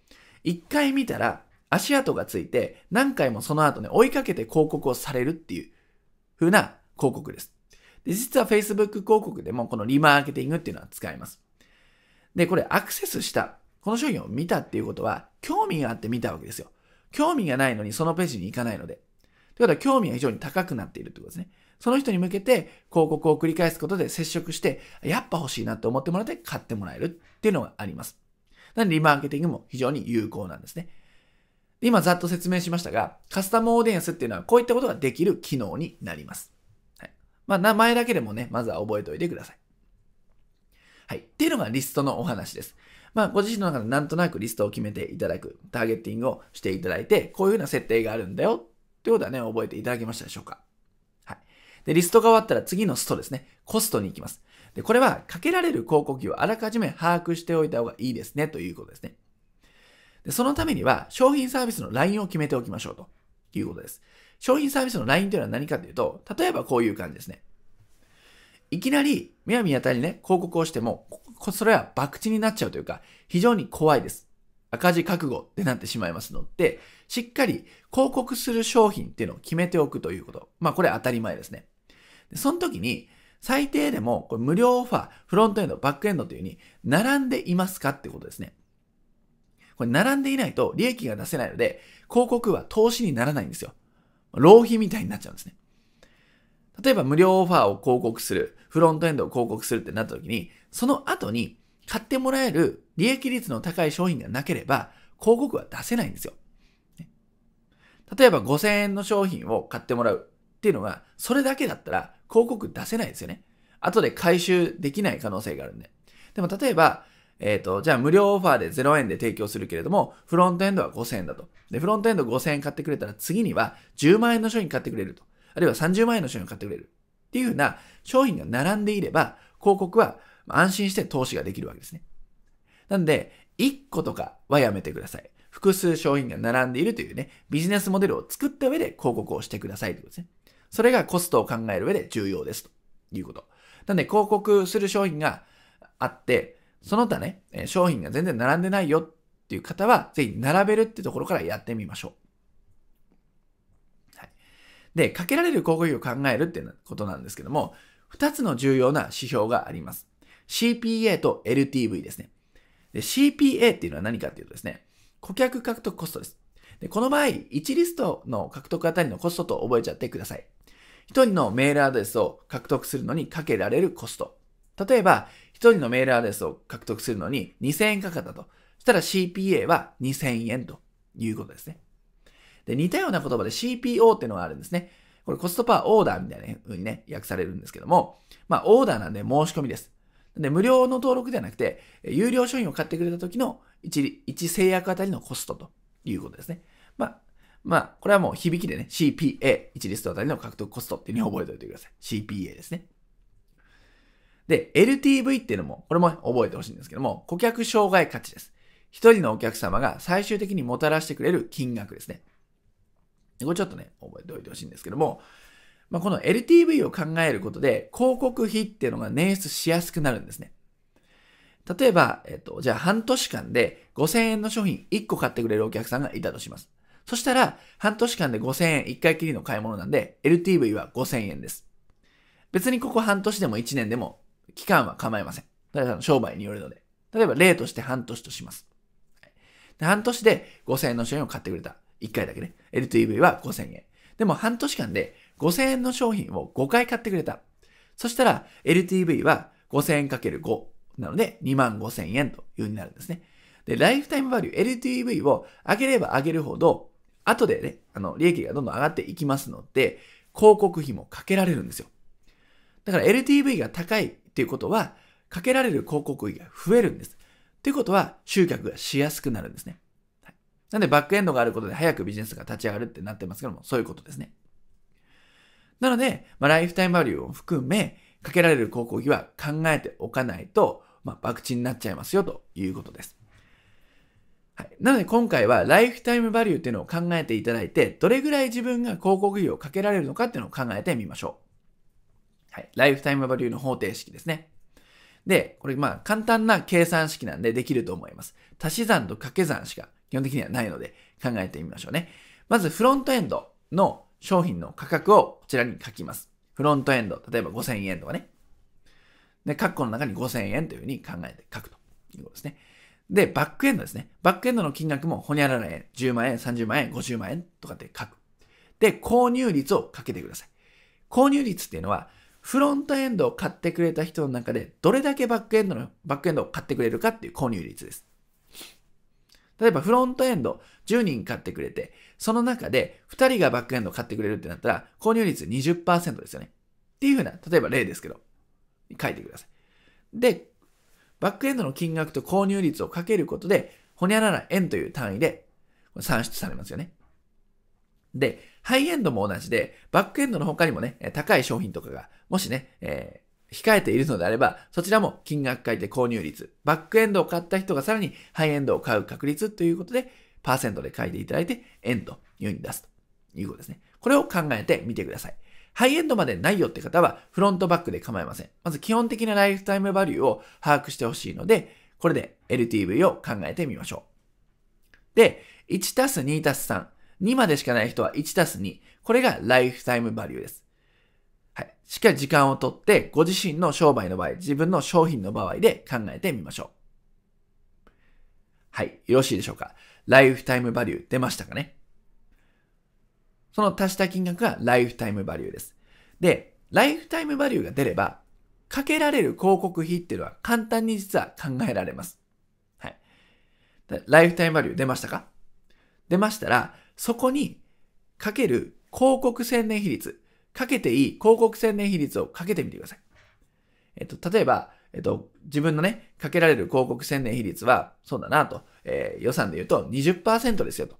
一回見たら足跡がついて何回もその後ね、追いかけて広告をされるっていう風な広告です。で、実は Facebook 広告でもこのリマーケティングっていうのは使えます。で、これアクセスした、この商品を見たっていうことは興味があって見たわけですよ。興味がないのにそのページに行かないので。ということは興味が非常に高くなっているということですね。その人に向けて広告を繰り返すことで接触して、やっぱ欲しいなって思ってもらって買ってもらえる。っていうのがあります。なので、リマーケティングも非常に有効なんですね。今、ざっと説明しましたが、カスタムオーディエンスっていうのは、こういったことができる機能になります。はい。まあ、名前だけでもね、まずは覚えておいてください。はい。っていうのがリストのお話です。まあ、ご自身の中でなんとなくリストを決めていただく、ターゲッティングをしていただいて、こういうふうな設定があるんだよ、ってことはね、覚えていただけましたでしょうか。はい。で、リストが終わったら次のストですね。コストに行きます。でこれはかけられる広告費をあらかじめ把握しておいた方がいいですねということですね。でそのためには商品サービスのラインを決めておきましょうということです。商品サービスのラインというのは何かというと、例えばこういう感じですね。いきなり、みやみやたりね、広告をしても、それは博打になっちゃうというか、非常に怖いです。赤字覚悟ってなってしまいますので、しっかり広告する商品っていうのを決めておくということ。まあこれ当たり前ですね。その時に、最低でも、これ無料オファー、フロントエンド、バックエンドというふうに、並んでいますかってことですね。これ、並んでいないと利益が出せないので、広告は投資にならないんですよ。浪費みたいになっちゃうんですね。例えば、無料オファーを広告する、フロントエンドを広告するってなった時に、その後に買ってもらえる利益率の高い商品がなければ、広告は出せないんですよ。例えば5000円の商品を買ってもらうっていうのが、それだけだったら広告出せないですよね。後で回収できない可能性があるんで。でも例えば、えっ、ー、と、じゃあ無料オファーで0円で提供するけれども、フロントエンドは5000円だと。で、フロントエンド5000円買ってくれたら次には10万円の商品買ってくれると。あるいは30万円の商品を買ってくれる。っていうふうな商品が並んでいれば、広告は安心して投資ができるわけですね。なんで、1個とかはやめてください。複数商品が並んでいるというね、ビジネスモデルを作った上で広告をしてくださいということですね。それがコストを考える上で重要ですということ。なんで広告する商品があって、その他ね、商品が全然並んでないよっていう方は、ぜひ並べるってところからやってみましょう。はい、で、かけられる広告費を考えるってことなんですけども、2つの重要な指標があります。CPA と LTV ですね。で、CPA っていうのは何かっていうとですね、顧客獲得コストです。でこの場合、1リストの獲得あたりのコストと覚えちゃってください。一人のメールアドレスを獲得するのにかけられるコスト。例えば、一人のメールアドレスを獲得するのに2000円かかったと。そしたら CPA は2000円ということですね。で、似たような言葉で CPO っていうのがあるんですね。これコストパーオーダーみたいな風にね、訳されるんですけども、まあ、オーダーなんで申し込みです。で、無料の登録ではなくて、有料商品を買ってくれた時の 1, 1制約あたりのコストということですね。まあ、まあ、これはもう響きでね、CPA、1リストあたりの獲得コストっていうふうに覚えておいてください。CPA ですね。で、LTV っていうのも、これも覚えてほしいんですけども、顧客障害価値です。一人のお客様が最終的にもたらしてくれる金額ですね。これちょっとね、覚えておいてほしいんですけども、まあ、この LTV を考えることで、広告費っていうのが捻出しやすくなるんですね。例えば、えっと、じゃあ半年間で5000円の商品1個買ってくれるお客さんがいたとします。そしたら、半年間で5000円、1回きりの買い物なんで、LTV は5000円です。別にここ半年でも1年でも、期間は構いません。ただ商売によるので。例えば例として半年とします。で半年で5000円の商品を買ってくれた。1回だけね。LTV は5000円。でも半年間で5000円の商品を5回買ってくれた。そしたら LTV は5000円 ×5 なので2万5000円というになるんですね。で、ライフタイムバリュー、LTV を上げれば上げるほど後でね、あの、利益がどんどん上がっていきますので、広告費もかけられるんですよ。だから LTV が高いっていうことは、かけられる広告費が増えるんです。っていうことは、集客がしやすくなるんですね。はい、なんで、バックエンドがあることで早くビジネスが立ち上がるってなってますけども、そういうことですね。なので、まあ、ライフタイムバリューを含め、かけられる広告費は考えておかないと、まあ、博打になっちゃいますよということです。はい、なので今回はライフタイムバリューっていうのを考えていただいて、どれぐらい自分が広告費をかけられるのかっていうのを考えてみましょう。はい、ライフタイムバリューの方程式ですね。で、これまあ簡単な計算式なんでできると思います。足し算と掛け算しか基本的にはないので考えてみましょうね。まずフロントエンドの商品の価格をこちらに書きます。フロントエンド、例えば5000円とかね。で、括弧の中に5000円というふうに考えて書くということですね。で、バックエンドですね。バックエンドの金額も、ほにゃらら円、10万円、30万円、50万円とかって書く。で、購入率をかけてください。購入率っていうのは、フロントエンドを買ってくれた人の中で、どれだけバックエンドの、バックエンドを買ってくれるかっていう購入率です。例えば、フロントエンド10人買ってくれて、その中で2人がバックエンドを買ってくれるってなったら、購入率20%ですよね。っていうふうな、例えば例ですけど、書いてください。で、バックエンドの金額と購入率をかけることで、ほにゃらら円という単位で算出されますよね。で、ハイエンドも同じで、バックエンドの他にもね、高い商品とかが、もしね、えー、控えているのであれば、そちらも金額書いて購入率、バックエンドを買った人がさらにハイエンドを買う確率ということで、パーセントで書いていただいて、円というふうに出すということですね。これを考えてみてください。ハイエンドまでないよって方は、フロントバックで構いません。まず基本的なライフタイムバリューを把握してほしいので、これで LTV を考えてみましょう。で、1たす2たす3。2までしかない人は1たす2。これがライフタイムバリューです。はい。しっかり時間をとって、ご自身の商売の場合、自分の商品の場合で考えてみましょう。はい。よろしいでしょうか。ライフタイムバリュー出ましたかねその足した金額がライフタイムバリューです。で、ライフタイムバリューが出れば、かけられる広告費っていうのは簡単に実は考えられます。はい。ライフタイムバリュー出ましたか出ましたら、そこにかける広告宣伝比率、かけていい広告宣伝比率をかけてみてください。えっと、例えば、えっと、自分のね、かけられる広告宣伝比率は、そうだなと、えー、予算で言うと20%ですよと。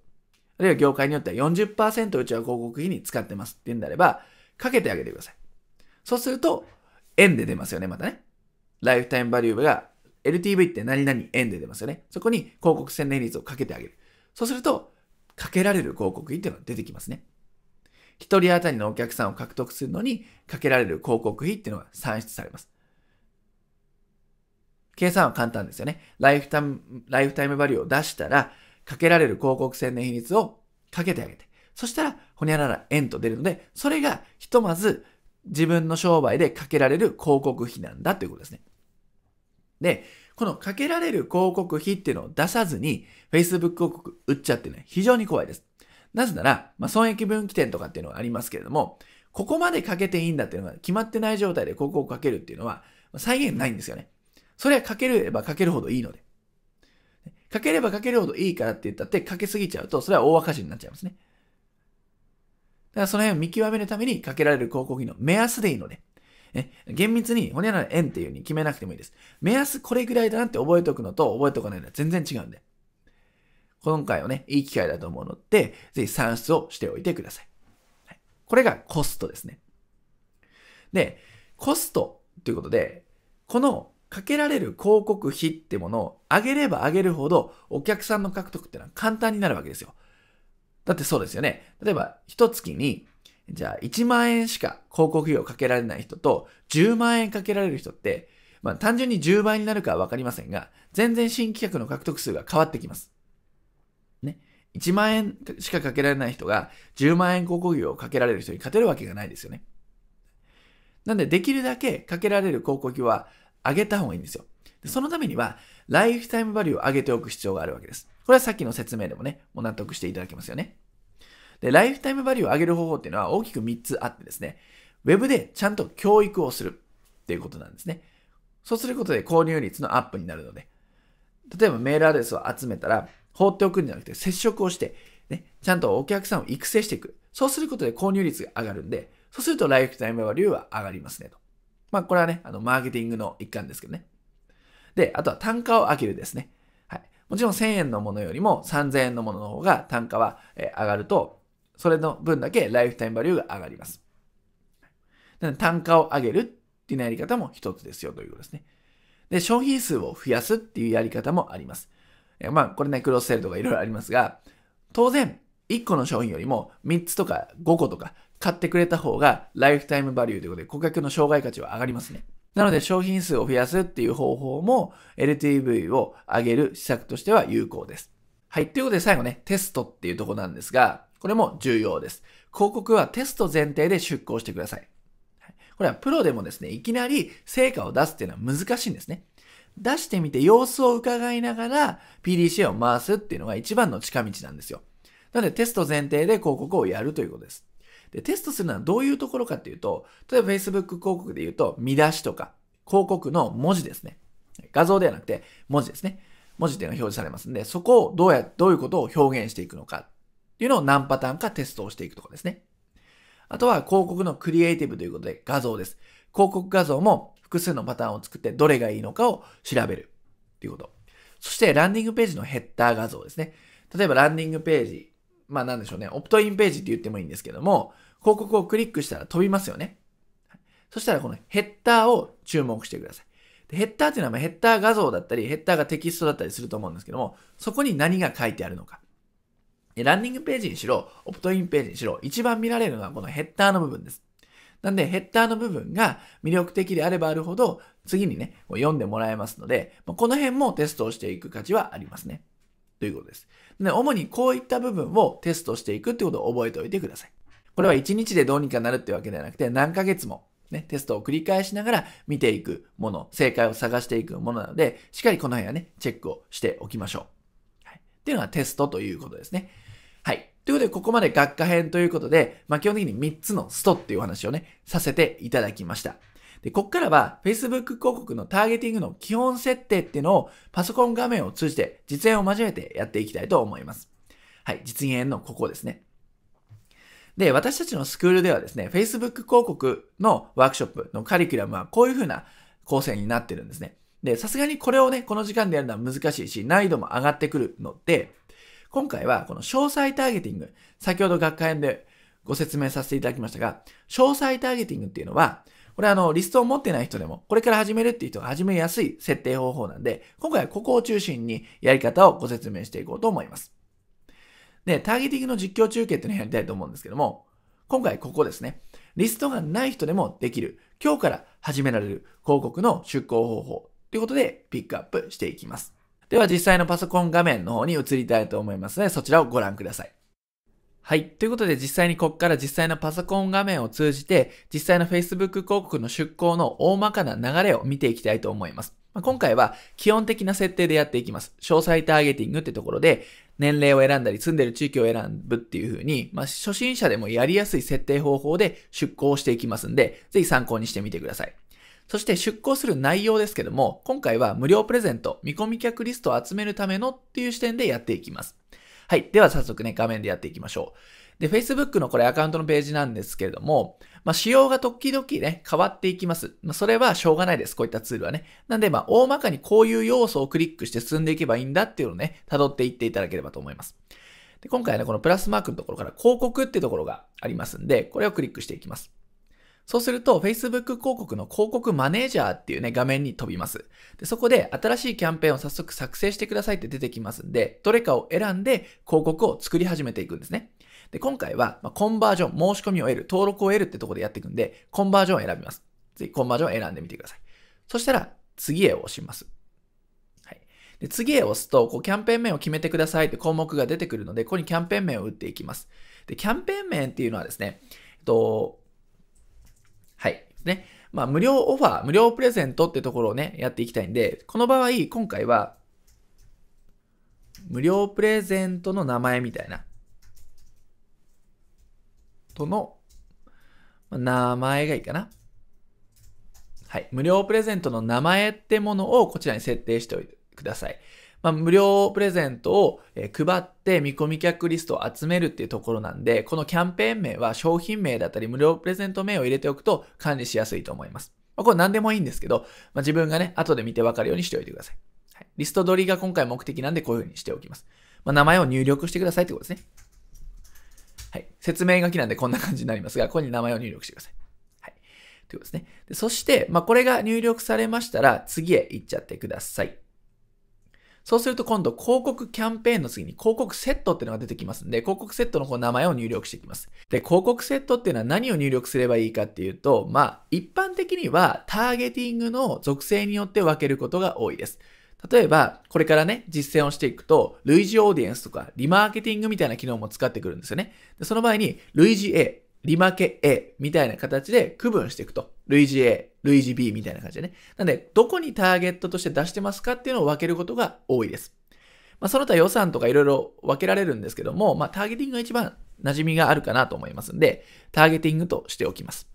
あるいは業界によっては40%うちは広告費に使ってますっていうんであれば、かけてあげてください。そうすると、円で出ますよね、またね。ライフタイムバリューが、LTV って何々円で出ますよね。そこに広告宣伝率をかけてあげる。そうすると、かけられる広告費っていうのが出てきますね。一人当たりのお客さんを獲得するのにかけられる広告費っていうのが算出されます。計算は簡単ですよね。ライフタイム、ライフタイムバリューを出したら、かけられる広告宣伝比率をかけてあげて、そしたら、ほにゃらら円と出るので、それがひとまず自分の商売でかけられる広告費なんだということですね。で、このかけられる広告費っていうのを出さずに、Facebook 広告売っちゃってね、非常に怖いです。なぜなら、まあ、損益分岐点とかっていうのはありますけれども、ここまでかけていいんだっていうのが決まってない状態で広告をかけるっていうのは、再現ないんですよね。それはかければかけるほどいいので。かければかけるほどいいからって言ったって、かけすぎちゃうと、それは大赤字になっちゃいますね。だからその辺を見極めるためにかけられる広告費の目安でいいので、ね、厳密に、ほにゃらら円っていう風に決めなくてもいいです。目安これぐらいだなって覚えておくのと覚えておかないのは全然違うんで。今回はね、いい機会だと思うので、ぜひ算出をしておいてください。はい、これがコストですね。で、コストということで、このかけられる広告費ってものを上げれば上げるほどお客さんの獲得ってのは簡単になるわけですよ。だってそうですよね。例えば、一月に、じゃあ1万円しか広告費をかけられない人と10万円かけられる人って、まあ単純に10倍になるかはわかりませんが、全然新規客の獲得数が変わってきます。ね。1万円しかかけられない人が10万円広告費をかけられる人に勝てるわけがないですよね。なんでできるだけかけられる広告費は上げた方がいいんですよ。でそのためには、ライフタイムバリューを上げておく必要があるわけです。これはさっきの説明でもね、もう納得していただけますよね。で、ライフタイムバリューを上げる方法っていうのは大きく3つあってですね、web でちゃんと教育をするっていうことなんですね。そうすることで購入率のアップになるので、例えばメールアドレスを集めたら、放っておくんじゃなくて接触をして、ね、ちゃんとお客さんを育成していく。そうすることで購入率が上がるんで、そうするとライフタイムバリューは上がりますねと。まあ、これはね、あの、マーケティングの一環ですけどね。で、あとは単価を上げるですね。はい。もちろん1000円のものよりも3000円のものの方が単価は上がると、それの分だけライフタイムバリューが上がります。単価を上げるっていうやり方も一つですよということですね。で、消費数を増やすっていうやり方もあります。えまあ、これね、クロスセールとかいろいろありますが、当然、1個の商品よりも3つとか5個とか買ってくれた方がライフタイムバリューということで顧客の障害価値は上がりますね。なので商品数を増やすっていう方法も LTV を上げる施策としては有効です。はい。ということで最後ね、テストっていうとこなんですが、これも重要です。広告はテスト前提で出稿してください。これはプロでもですね、いきなり成果を出すっていうのは難しいんですね。出してみて様子を伺いながら PDCA を回すっていうのが一番の近道なんですよ。なのでテスト前提で広告をやるということです。で、テストするのはどういうところかっていうと、例えば Facebook 広告で言うと、見出しとか、広告の文字ですね。画像ではなくて、文字ですね。文字っていうのが表示されますんで、そこをどうや、どういうことを表現していくのかっていうのを何パターンかテストをしていくとかですね。あとは広告のクリエイティブということで画像です。広告画像も複数のパターンを作ってどれがいいのかを調べるっていうこと。そしてランディングページのヘッダー画像ですね。例えばランディングページまあなんでしょうね、オプトインページって言ってもいいんですけども、広告をクリックしたら飛びますよね。そしたらこのヘッダーを注目してください。でヘッダーっていうのはヘッダー画像だったり、ヘッダーがテキストだったりすると思うんですけども、そこに何が書いてあるのか。ランディングページにしろ、オプトインページにしろ、一番見られるのはこのヘッダーの部分です。なんで、ヘッダーの部分が魅力的であればあるほど、次にね、読んでもらえますので、この辺もテストをしていく価値はありますね。ということです。で、主にこういった部分をテストしていくってことを覚えておいてください。これは1日でどうにかなるってわけではなくて、何ヶ月もね、テストを繰り返しながら見ていくもの、正解を探していくものなので、しっかりこの辺はね、チェックをしておきましょう。はい、っていうのがテストということですね。はい。ということで、ここまで学科編ということで、まあ、基本的に3つのストっていうお話をね、させていただきました。で、こっからは Facebook 広告のターゲティングの基本設定っていうのをパソコン画面を通じて実演を交えてやっていきたいと思います。はい、実演のここですね。で、私たちのスクールではですね、Facebook 広告のワークショップのカリキュラムはこういう風な構成になってるんですね。で、さすがにこれをね、この時間でやるのは難しいし、難易度も上がってくるので、今回はこの詳細ターゲティング、先ほど学会でご説明させていただきましたが、詳細ターゲティングっていうのは、これあの、リストを持ってない人でも、これから始めるっていう人が始めやすい設定方法なんで、今回はここを中心にやり方をご説明していこうと思います。で、ターゲティングの実況中継っていうのをやりたいと思うんですけども、今回ここですね。リストがない人でもできる、今日から始められる広告の出稿方法ということでピックアップしていきます。では実際のパソコン画面の方に移りたいと思いますので、そちらをご覧ください。はい。ということで実際にここから実際のパソコン画面を通じて実際の Facebook 広告の出稿の大まかな流れを見ていきたいと思います。まあ、今回は基本的な設定でやっていきます。詳細ターゲティングってところで年齢を選んだり住んでる地域を選ぶっていう風に、まあ、初心者でもやりやすい設定方法で出稿していきますんで、ぜひ参考にしてみてください。そして出稿する内容ですけども、今回は無料プレゼント、見込み客リストを集めるためのっていう視点でやっていきます。はい。では早速ね、画面でやっていきましょう。で、Facebook のこれアカウントのページなんですけれども、まあ、仕様が時々ね、変わっていきます。まあ、それはしょうがないです。こういったツールはね。なんで、まあ、大まかにこういう要素をクリックして進んでいけばいいんだっていうのをね、辿っていっていただければと思います。で今回はね、このプラスマークのところから広告ってところがありますんで、これをクリックしていきます。そうすると、Facebook 広告の広告マネージャーっていうね、画面に飛びます。でそこで、新しいキャンペーンを早速作成してくださいって出てきますんで、どれかを選んで広告を作り始めていくんですね。で、今回は、まコンバージョン、申し込みを得る、登録を得るってとこでやっていくんで、コンバージョンを選びます。ぜひ、コンバージョンを選んでみてください。そしたら、次へ押します。はい。で、次へ押すと、こう、キャンペーン名を決めてくださいって項目が出てくるので、ここにキャンペーン名を打っていきます。で、キャンペーン名っていうのはですね、えっと、はい。ね。まあ、無料オファー、無料プレゼントってところをね、やっていきたいんで、この場合、今回は、無料プレゼントの名前みたいな、との、名前がいいかな。はい。無料プレゼントの名前ってものをこちらに設定しておいてください。まあ、無料プレゼントを、え配って見込み客リストを集めるっていうところなんで、このキャンペーン名は商品名だったり無料プレゼント名を入れておくと管理しやすいと思います。まあ、これ何でもいいんですけど、まあ、自分がね、後で見てわかるようにしておいてください。はい、リスト取りが今回目的なんでこういうふうにしておきます。まあ、名前を入力してくださいってことですね。はい。説明書きなんでこんな感じになりますが、ここに名前を入力してください。はい。ということですね。でそして、まあ、これが入力されましたら、次へ行っちゃってください。そうすると今度広告キャンペーンの次に広告セットっていうのが出てきますんで、広告セットのこの名前を入力していきます。で、広告セットっていうのは何を入力すればいいかっていうと、まあ、一般的にはターゲティングの属性によって分けることが多いです。例えば、これからね、実践をしていくと、類似オーディエンスとか、リマーケティングみたいな機能も使ってくるんですよね。でその場合に、類似 A、利負け A みたいな形で区分していくと。類似 A、類似 B みたいな感じでね。なんで、どこにターゲットとして出してますかっていうのを分けることが多いです。まあ、その他予算とかいろいろ分けられるんですけども、まあ、ターゲティングが一番馴染みがあるかなと思いますんで、ターゲティングとしておきます。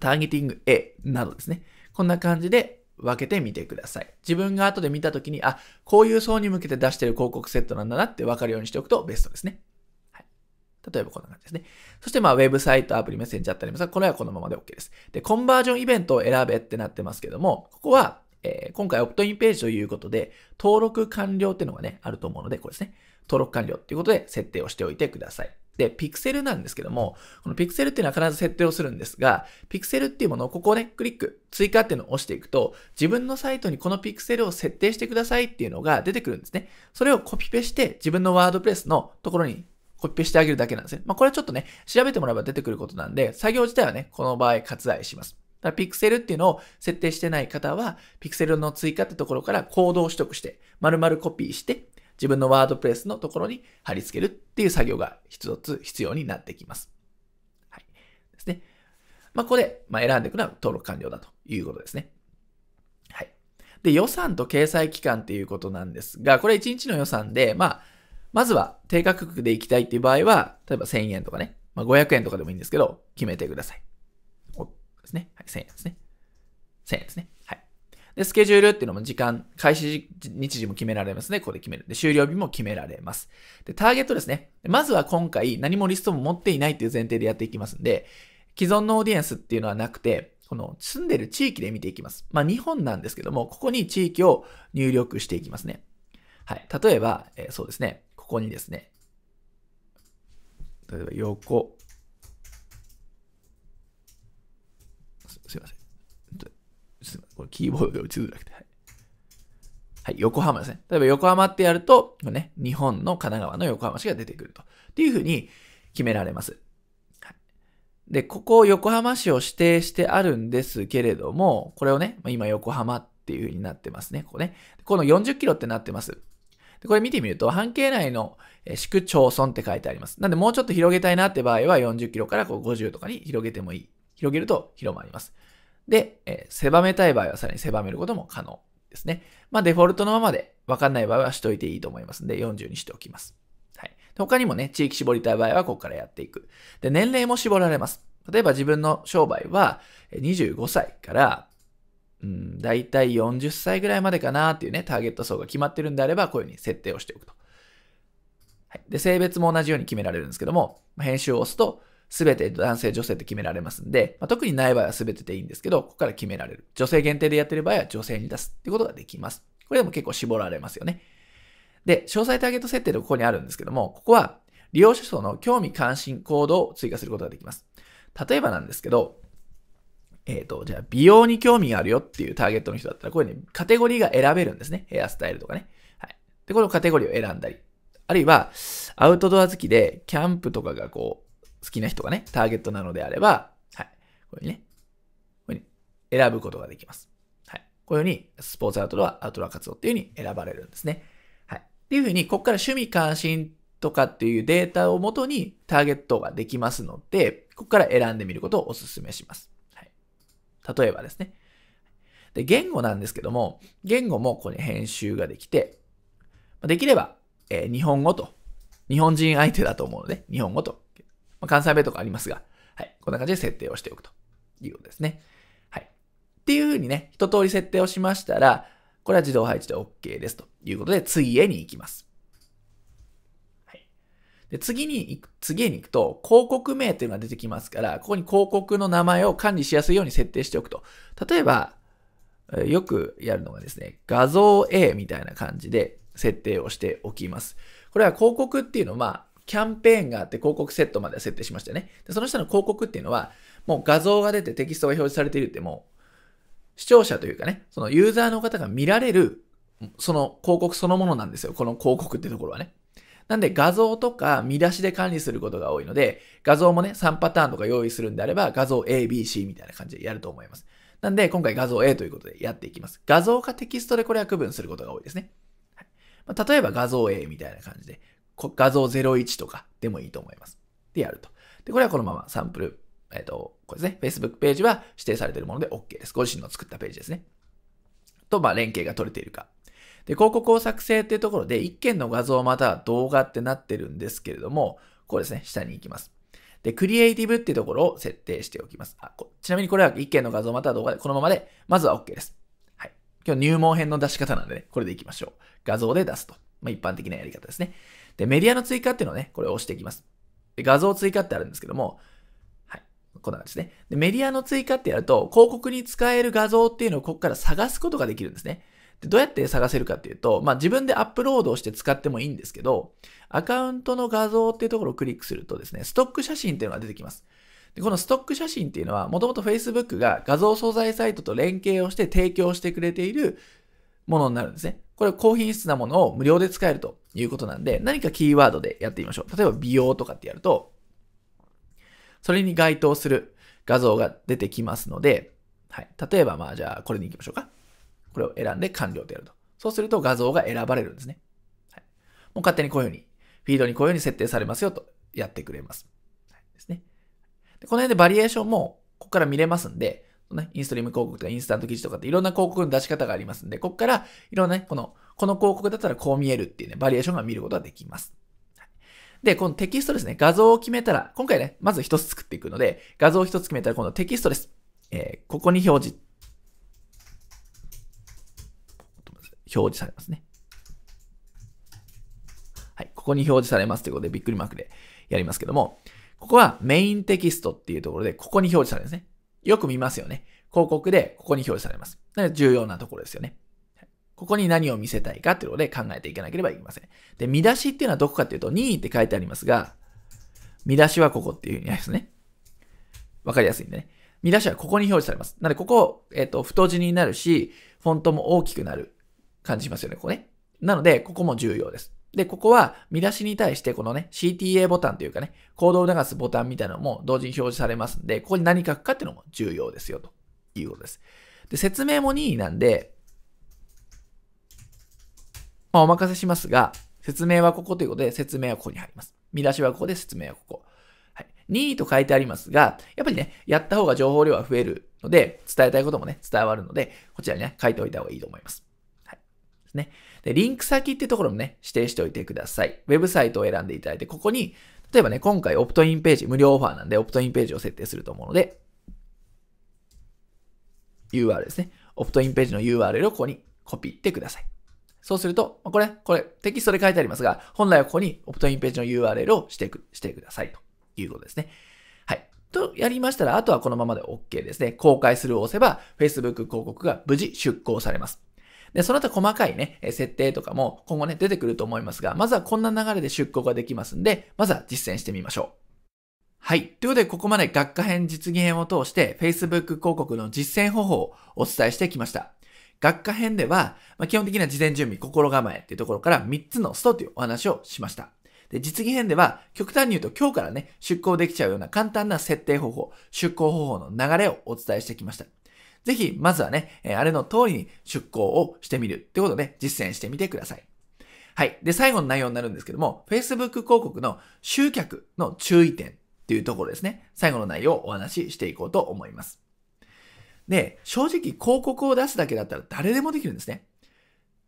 ターゲティング A などですね。こんな感じで分けてみてください。自分が後で見た時に、あ、こういう層に向けて出してる広告セットなんだなって分かるようにしておくとベストですね。例えばこんな感じですね。そして、まあ、ウェブサイト、アプリ、メッセンジャーってありますが、これはこのままで OK です。で、コンバージョンイベントを選べってなってますけども、ここは、えー、今回オプトインページということで、登録完了っていうのがね、あると思うので、これですね。登録完了っていうことで設定をしておいてください。で、ピクセルなんですけども、このピクセルっていうのは必ず設定をするんですが、ピクセルっていうものをここをね、クリック、追加っていうのを押していくと、自分のサイトにこのピクセルを設定してくださいっていうのが出てくるんですね。それをコピペして自分のワードプレスのところにコピペしてあげるだけなんですね。まあ、これはちょっとね、調べてもらえば出てくることなんで、作業自体はね、この場合割愛します。だからピクセルっていうのを設定してない方は、ピクセルの追加ってところから行動を取得して、丸々コピーして、自分のワードプレスのところに貼り付けるっていう作業が一つ必要になってきます。はい。ですね。まあ、ここで、ま選んでいくのは登録完了だということですね。はい。で、予算と掲載期間っていうことなんですが、これ1日の予算で、まあ、まずは低価格で行きたいっていう場合は、例えば1000円とかね、まあ、500円とかでもいいんですけど、決めてください。ですね。はい、1000円ですね。1000円ですね。はい。で、スケジュールっていうのも時間、開始日時も決められますね。ここで決める。で、終了日も決められます。で、ターゲットですね。まずは今回何もリストも持っていないっていう前提でやっていきますんで、既存のオーディエンスっていうのはなくて、この住んでる地域で見ていきます。まあ、日本なんですけども、ここに地域を入力していきますね。はい。例えば、えー、そうですね。ここにですね、例えば横、すいません。すいません。これキーボードが打ちづらくて。はい。はい、横浜ですね。例えば横浜ってやると、ね、日本の神奈川の横浜市が出てくると。っていうふうに決められます。はい、で、ここ横浜市を指定してあるんですけれども、これをね、今横浜っていうふうになってますね。ここね。この40キロってなってます。でこれ見てみると、半径内の市区町村って書いてあります。なんでもうちょっと広げたいなって場合は40キロからこう50とかに広げてもいい。広げると広まります。で、えー、狭めたい場合はさらに狭めることも可能ですね。まあデフォルトのままでわかんない場合はしといていいと思いますんで40にしておきます。はい。他にもね、地域絞りたい場合はここからやっていく。で、年齢も絞られます。例えば自分の商売は25歳からうん、大体40歳ぐらいまでかなっていうね、ターゲット層が決まってるんであれば、こういうふうに設定をしておくと。はい、で、性別も同じように決められるんですけども、編集を押すと、すべて男性、女性って決められますんで、まあ、特にない場合はすべてでいいんですけど、ここから決められる。女性限定でやってる場合は女性に出すってことができます。これでも結構絞られますよね。で、詳細ターゲット設定でここにあるんですけども、ここは利用者層の興味関心行動を追加することができます。例えばなんですけど、えっ、ー、と、じゃあ、美容に興味があるよっていうターゲットの人だったら、こういうね、カテゴリーが選べるんですね。ヘアスタイルとかね。はい。で、このカテゴリーを選んだり。あるいは、アウトドア好きで、キャンプとかがこう、好きな人がね、ターゲットなのであれば、はい。こういうね、こういうに選ぶことができます。はい。こういうふうに、スポーツアウトドア、アウトドア活動っていうふうに選ばれるんですね。はい。っていうふうに、ここから趣味関心とかっていうデータをもとにターゲットができますので、ここから選んでみることをお勧めします。例えばですね。で、言語なんですけども、言語もここに編集ができて、できれば、えー、日本語と、日本人相手だと思うので、日本語と、まあ、関西弁とかありますが、はい、こんな感じで設定をしておくということですね。はい。っていうふうにね、一通り設定をしましたら、これは自動配置で OK ですということで、次へに行きます。で、次に行く、次に行くと、広告名っていうのが出てきますから、ここに広告の名前を管理しやすいように設定しておくと。例えば、よくやるのがですね、画像 A みたいな感じで設定をしておきます。これは広告っていうのは、キャンペーンがあって広告セットまでは設定しましたね。でその下の広告っていうのは、もう画像が出てテキストが表示されているってもう、視聴者というかね、そのユーザーの方が見られる、その広告そのものなんですよ。この広告ってところはね。なんで画像とか見出しで管理することが多いので、画像もね、3パターンとか用意するんであれば、画像 A、B、C みたいな感じでやると思います。なんで、今回画像 A ということでやっていきます。画像かテキストでこれは区分することが多いですね。はいま例えば画像 A みたいな感じで、画像01とかでもいいと思います。で、やると。で、これはこのままサンプル、えっ、ー、と、これですね。Facebook ページは指定されているもので OK です。ご自身の作ったページですね。と、まあ、連携が取れているかで、広告を作成っていうところで、1件の画像または動画ってなってるんですけれども、こうですね、下に行きます。で、クリエイティブっていうところを設定しておきます。あちなみにこれは1件の画像または動画で、このままで、まずは OK です。はい。今日入門編の出し方なんでね、これでいきましょう。画像で出すと。まあ、一般的なやり方ですね。で、メディアの追加っていうのをね、これを押していきます。で、画像追加ってあるんですけども、はい。こんな感じですね。で、メディアの追加ってやると、広告に使える画像っていうのをここから探すことができるんですね。でどうやって探せるかっていうと、まあ、自分でアップロードをして使ってもいいんですけど、アカウントの画像っていうところをクリックするとですね、ストック写真っていうのが出てきます。でこのストック写真っていうのは、もともと Facebook が画像素材サイトと連携をして提供してくれているものになるんですね。これ高品質なものを無料で使えるということなんで、何かキーワードでやってみましょう。例えば美容とかってやると、それに該当する画像が出てきますので、はい。例えばまあじゃあこれに行きましょうか。これを選んで完了とやると。そうすると画像が選ばれるんですね。はい、もう勝手にこういうふうに、フィードにこういうふうに設定されますよとやってくれます。はい、ですねで。この辺でバリエーションもここから見れますんで、ね、インストリーム広告とかインスタント記事とかっていろんな広告の出し方がありますんで、ここからいろんなね、この、この広告だったらこう見えるっていうね、バリエーションが見ることができます。で、このテキストですね。画像を決めたら、今回ね、まず一つ作っていくので、画像を一つ決めたら、今度テキストです。えー、ここに表示表示されますね。はい、ここに表示されますということで、びっくりマークでやりますけども、ここはメインテキストっていうところで、ここに表示されるんですね。よく見ますよね。広告でここに表示されます。なので重要なところですよね。ここに何を見せたいかっていうことで考えていかなければいけません。で、見出しっていうのはどこかっていうと、任意って書いてありますが、見出しはここっていうふうにありますね。わかりやすいんでね。見出しはここに表示されます。なので、ここ、えっ、ー、と、太字になるし、フォントも大きくなる。感じしますよね、ここね。なので、ここも重要です。で、ここは見出しに対してこのね、CTA ボタンというかね、行動を促すボタンみたいなのも同時に表示されますんで、ここに何書くかっていうのも重要ですよ、ということです。で、説明も任意なんで、まあ、お任せしますが、説明はここということで、説明はここに入ります。見出しはここで、説明はここ。はい。任意と書いてありますが、やっぱりね、やった方が情報量は増えるので、伝えたいこともね、伝わるので、こちらにね、書いておいた方がいいと思います。ね。で、リンク先ってところもね、指定しておいてください。ウェブサイトを選んでいただいて、ここに、例えばね、今回オプトインページ、無料オファーなんで、オプトインページを設定すると思うので、URL ですね。オプトインページの URL をここにコピーってください。そうすると、これ、これ、テキストで書いてありますが、本来はここにオプトインページの URL をしてく、してくださいということですね。はい。とやりましたら、あとはこのままで OK ですね。公開するを押せば、Facebook 広告が無事出稿されます。で、その他細かいね、設定とかも今後ね、出てくると思いますが、まずはこんな流れで出向ができますんで、まずは実践してみましょう。はい。ということで、ここまで学科編実技編を通して Facebook 広告の実践方法をお伝えしてきました。学科編では、まあ、基本的な事前準備、心構えっていうところから3つのストというお話をしました。で、実技編では、極端に言うと今日からね、出向できちゃうような簡単な設定方法、出向方法の流れをお伝えしてきました。ぜひ、まずはね、あれの通りに出向をしてみるってことで実践してみてください。はい。で、最後の内容になるんですけども、Facebook 広告の集客の注意点っていうところですね。最後の内容をお話ししていこうと思います。で、正直広告を出すだけだったら誰でもできるんですね。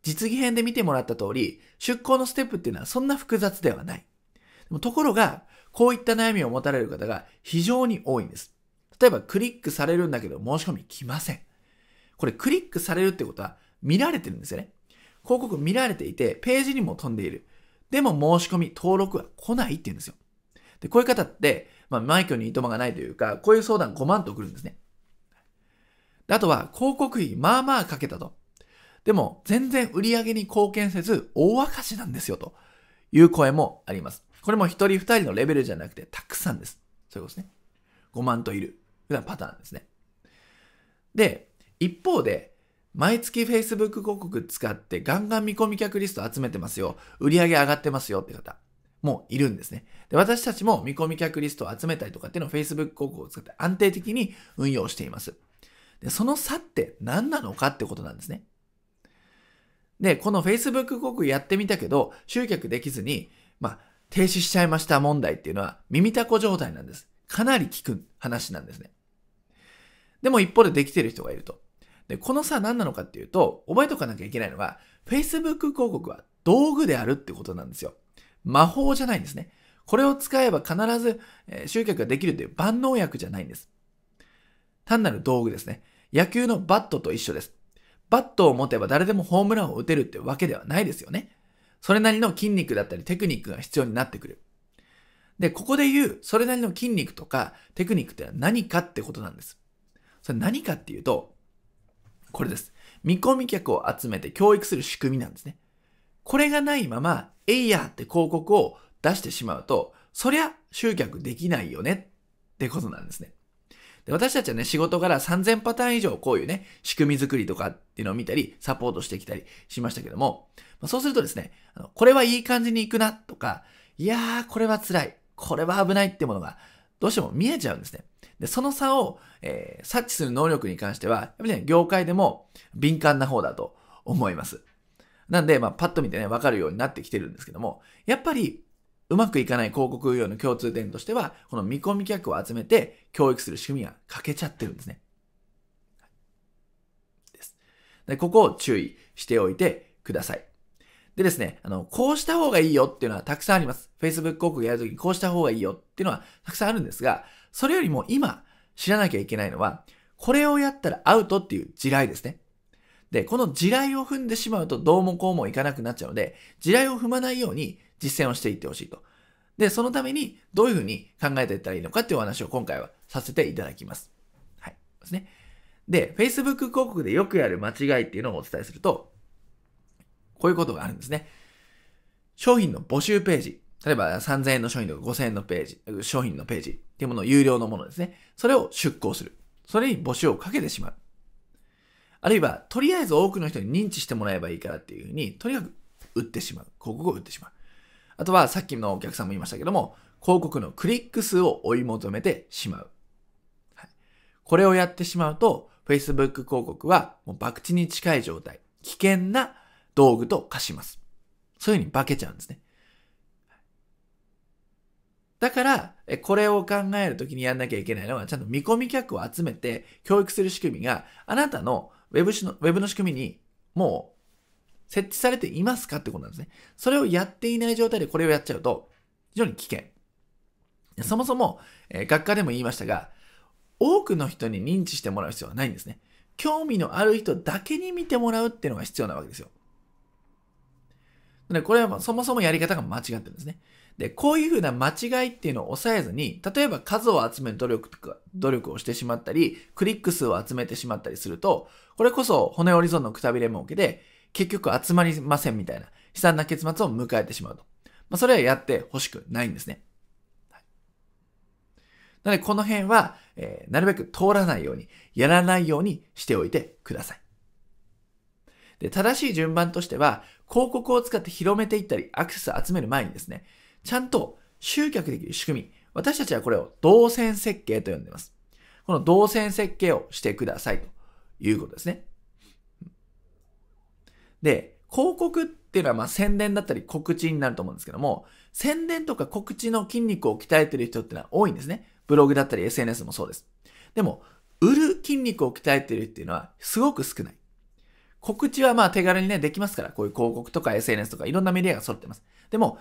実技編で見てもらった通り、出向のステップっていうのはそんな複雑ではない。ところが、こういった悩みを持たれる方が非常に多いんです。例えばクリックされるんだけど申し込み来ません。これクリックされるってことは見られてるんですよね。広告見られていて、ページにも飛んでいる。でも申し込み、登録は来ないって言うんですよ。で、こういう方って、まあ、マイクにいとまがないというか、こういう相談5万と送るんですね。あとは、広告費、まあまあかけたと。でも、全然売り上げに貢献せず、大赤字なんですよ、という声もあります。これも一人二人のレベルじゃなくて、たくさんです。そういうことですね。5万といる。みたいなパターンですね。で、一方で、毎月 Facebook 広告使ってガンガン見込み客リスト集めてますよ。売り上げ上がってますよって方もいるんですね。で、私たちも見込み客リストを集めたりとかっていうのを Facebook 広告を使って安定的に運用しています。で、その差って何なのかってことなんですね。で、この Facebook 広告やってみたけど、集客できずに、まあ、停止しちゃいました問題っていうのは耳たこ状態なんです。かなり効く話なんですね。でも一方でできてる人がいると。で、このさ、何なのかっていうと、覚えとかなきゃいけないのは、Facebook 広告は道具であるってことなんですよ。魔法じゃないんですね。これを使えば必ず、え集客ができるという万能薬じゃないんです。単なる道具ですね。野球のバットと一緒です。バットを持てば誰でもホームランを打てるってわけではないですよね。それなりの筋肉だったりテクニックが必要になってくる。で、ここで言う、それなりの筋肉とかテクニックって何かってことなんです。それ何かっていうと、これです。見込み客を集めて教育する仕組みなんですね。これがないまま、えいやって広告を出してしまうと、そりゃ集客できないよねってことなんですね。で私たちはね、仕事から3000パターン以上こういうね、仕組み作りとかっていうのを見たり、サポートしてきたりしましたけども、まそうするとですねあの、これはいい感じにいくなとか、いやー、これは辛い。これは危ないってものが、どうしても見えちゃうんですね。で、その差を、えー、察知する能力に関しては、やっぱりね、業界でも敏感な方だと思います。なんで、まあ、パッと見てね、わかるようになってきてるんですけども、やっぱり、うまくいかない広告用の共通点としては、この見込み客を集めて教育する仕組みが欠けちゃってるんですね。です。でここを注意しておいてください。でですね、あの、こうした方がいいよっていうのはたくさんあります。Facebook 広告やるときにこうした方がいいよっていうのはたくさんあるんですが、それよりも今知らなきゃいけないのは、これをやったらアウトっていう地雷ですね。で、この地雷を踏んでしまうとどうもこうもいかなくなっちゃうので、地雷を踏まないように実践をしていってほしいと。で、そのためにどういうふうに考えていったらいいのかっていうお話を今回はさせていただきます。はい。ですね。で、Facebook 広告でよくやる間違いっていうのをお伝えすると、こういうことがあるんですね。商品の募集ページ。例えば3000円の商品とか5000円のページ、商品のページっていうものを有料のものですね。それを出稿する。それに募集をかけてしまう。あるいは、とりあえず多くの人に認知してもらえばいいからっていうふうに、とにかく売ってしまう。広告を売ってしまう。あとは、さっきのお客さんも言いましたけども、広告のクリック数を追い求めてしまう。はい、これをやってしまうと、Facebook 広告はもう博打に近い状態、危険な道具と化します。そういうふうに化けちゃうんですね。だから、これを考えるときにやんなきゃいけないのは、ちゃんと見込み客を集めて教育する仕組みが、あなたの Web のウェブの仕組みにもう設置されていますかってことなんですね。それをやっていない状態でこれをやっちゃうと、非常に危険。そもそも、えー、学科でも言いましたが、多くの人に認知してもらう必要はないんですね。興味のある人だけに見てもらうっていうのが必要なわけですよ。でこれはそもそもやり方が間違ってるんですね。で、こういうふうな間違いっていうのを抑えずに、例えば数を集める努力とか、努力をしてしまったり、クリック数を集めてしまったりすると、これこそ骨折り損のくたびれ儲けで、結局集まりませんみたいな、悲惨な結末を迎えてしまうと。まあ、それはやってほしくないんですね。はい、なので、この辺は、えー、なるべく通らないように、やらないようにしておいてください。で、正しい順番としては、広告を使って広めていったり、アクセスを集める前にですね、ちゃんと集客できる仕組み、私たちはこれを動線設計と呼んでいます。この動線設計をしてくださいということですね。で、広告っていうのはま宣伝だったり告知になると思うんですけども、宣伝とか告知の筋肉を鍛えてる人ってのは多いんですね。ブログだったり SNS もそうです。でも、売る筋肉を鍛えてるっていうのはすごく少ない。告知はまあ手軽にね、できますから、こういう広告とか SNS とかいろんなメディアが揃ってます。でも、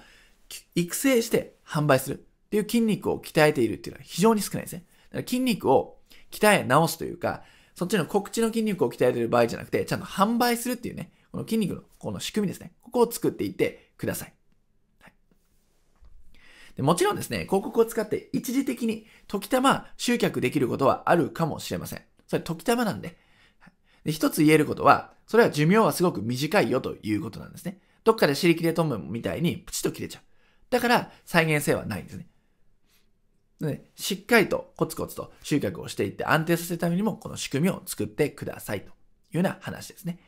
育成して販売するっていう筋肉を鍛えているっていうのは非常に少ないですね。だから筋肉を鍛え直すというか、そっちの告知の筋肉を鍛えてる場合じゃなくて、ちゃんと販売するっていうね、この筋肉のこの仕組みですね。ここを作っていってください。はい、でもちろんですね、広告を使って一時的に時たま集客できることはあるかもしれません。それ時たまなんで、で、一つ言えることは、それは寿命はすごく短いよということなんですね。どっかで尻切れトンみたいにプチッと切れちゃう。だから再現性はないんですね。でしっかりとコツコツと収穫をしていって安定させるためにもこの仕組みを作ってくださいというような話ですね。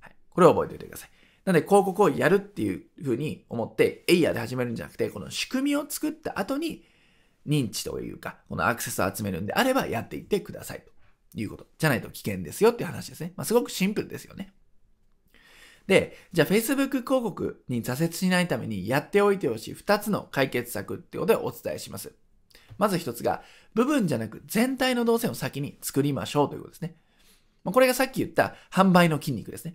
はい、これを覚えておいてください。なので広告をやるっていうふうに思ってエイヤーで始めるんじゃなくてこの仕組みを作った後に認知というかこのアクセスを集めるんであればやっていってくださいということ。じゃないと危険ですよっていう話ですね。まあ、すごくシンプルですよね。で、じゃあ Facebook 広告に挫折しないためにやっておいてほしい2つの解決策ってことでお伝えします。まず1つが、部分じゃなく全体の動線を先に作りましょうということですね。これがさっき言った販売の筋肉ですね。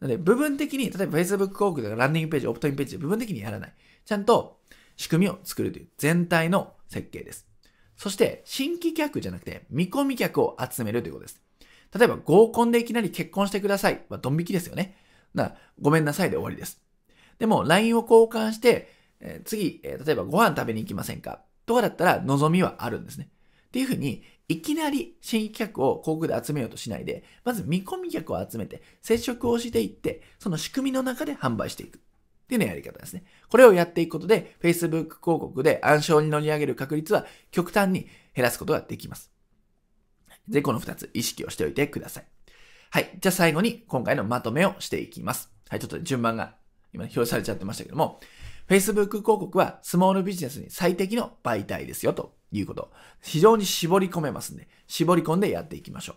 なので、部分的に、例えば Facebook 広告とかランディングページ、オプトインページで部分的にやらない。ちゃんと仕組みを作るという全体の設計です。そして新規客じゃなくて見込み客を集めるということです。例えば合コンでいきなり結婚してくださいはドン引きですよね。な、ごめんなさいで終わりです。でも LINE を交換して、えー、次、えー、例えばご飯食べに行きませんかとかだったら望みはあるんですね。っていうふうに、いきなり新規客を広告で集めようとしないで、まず見込み客を集めて、接触をしていって、その仕組みの中で販売していく。っていうのやり方ですね。これをやっていくことで、Facebook 広告で暗証に乗り上げる確率は極端に減らすことができます。ぜひこの2つ意識をしておいてください。はい。じゃあ最後に今回のまとめをしていきます。はい。ちょっと順番が今表示されちゃってましたけども、Facebook 広告はスモールビジネスに最適の媒体ですよということ。非常に絞り込めますんで、絞り込んでやっていきましょう。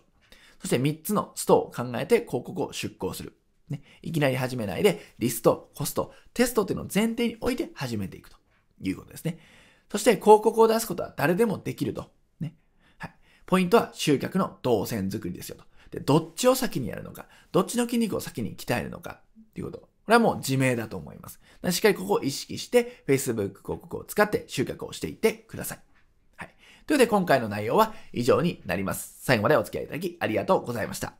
そして3つのストを考えて広告を出稿する。ね、いきなり始めないで、リスト、コスト、テストっていうのを前提に置いて始めていくということですね。そして広告を出すことは誰でもできると。ね。はい。ポイントは集客の動線作りですよと。で、どっちを先にやるのか、どっちの筋肉を先に鍛えるのかっていうこと。これはもう自明だと思います。しっかりここを意識して Facebook 広告を使って集客をしていってください。はい。ということで今回の内容は以上になります。最後までお付き合いいただきありがとうございました。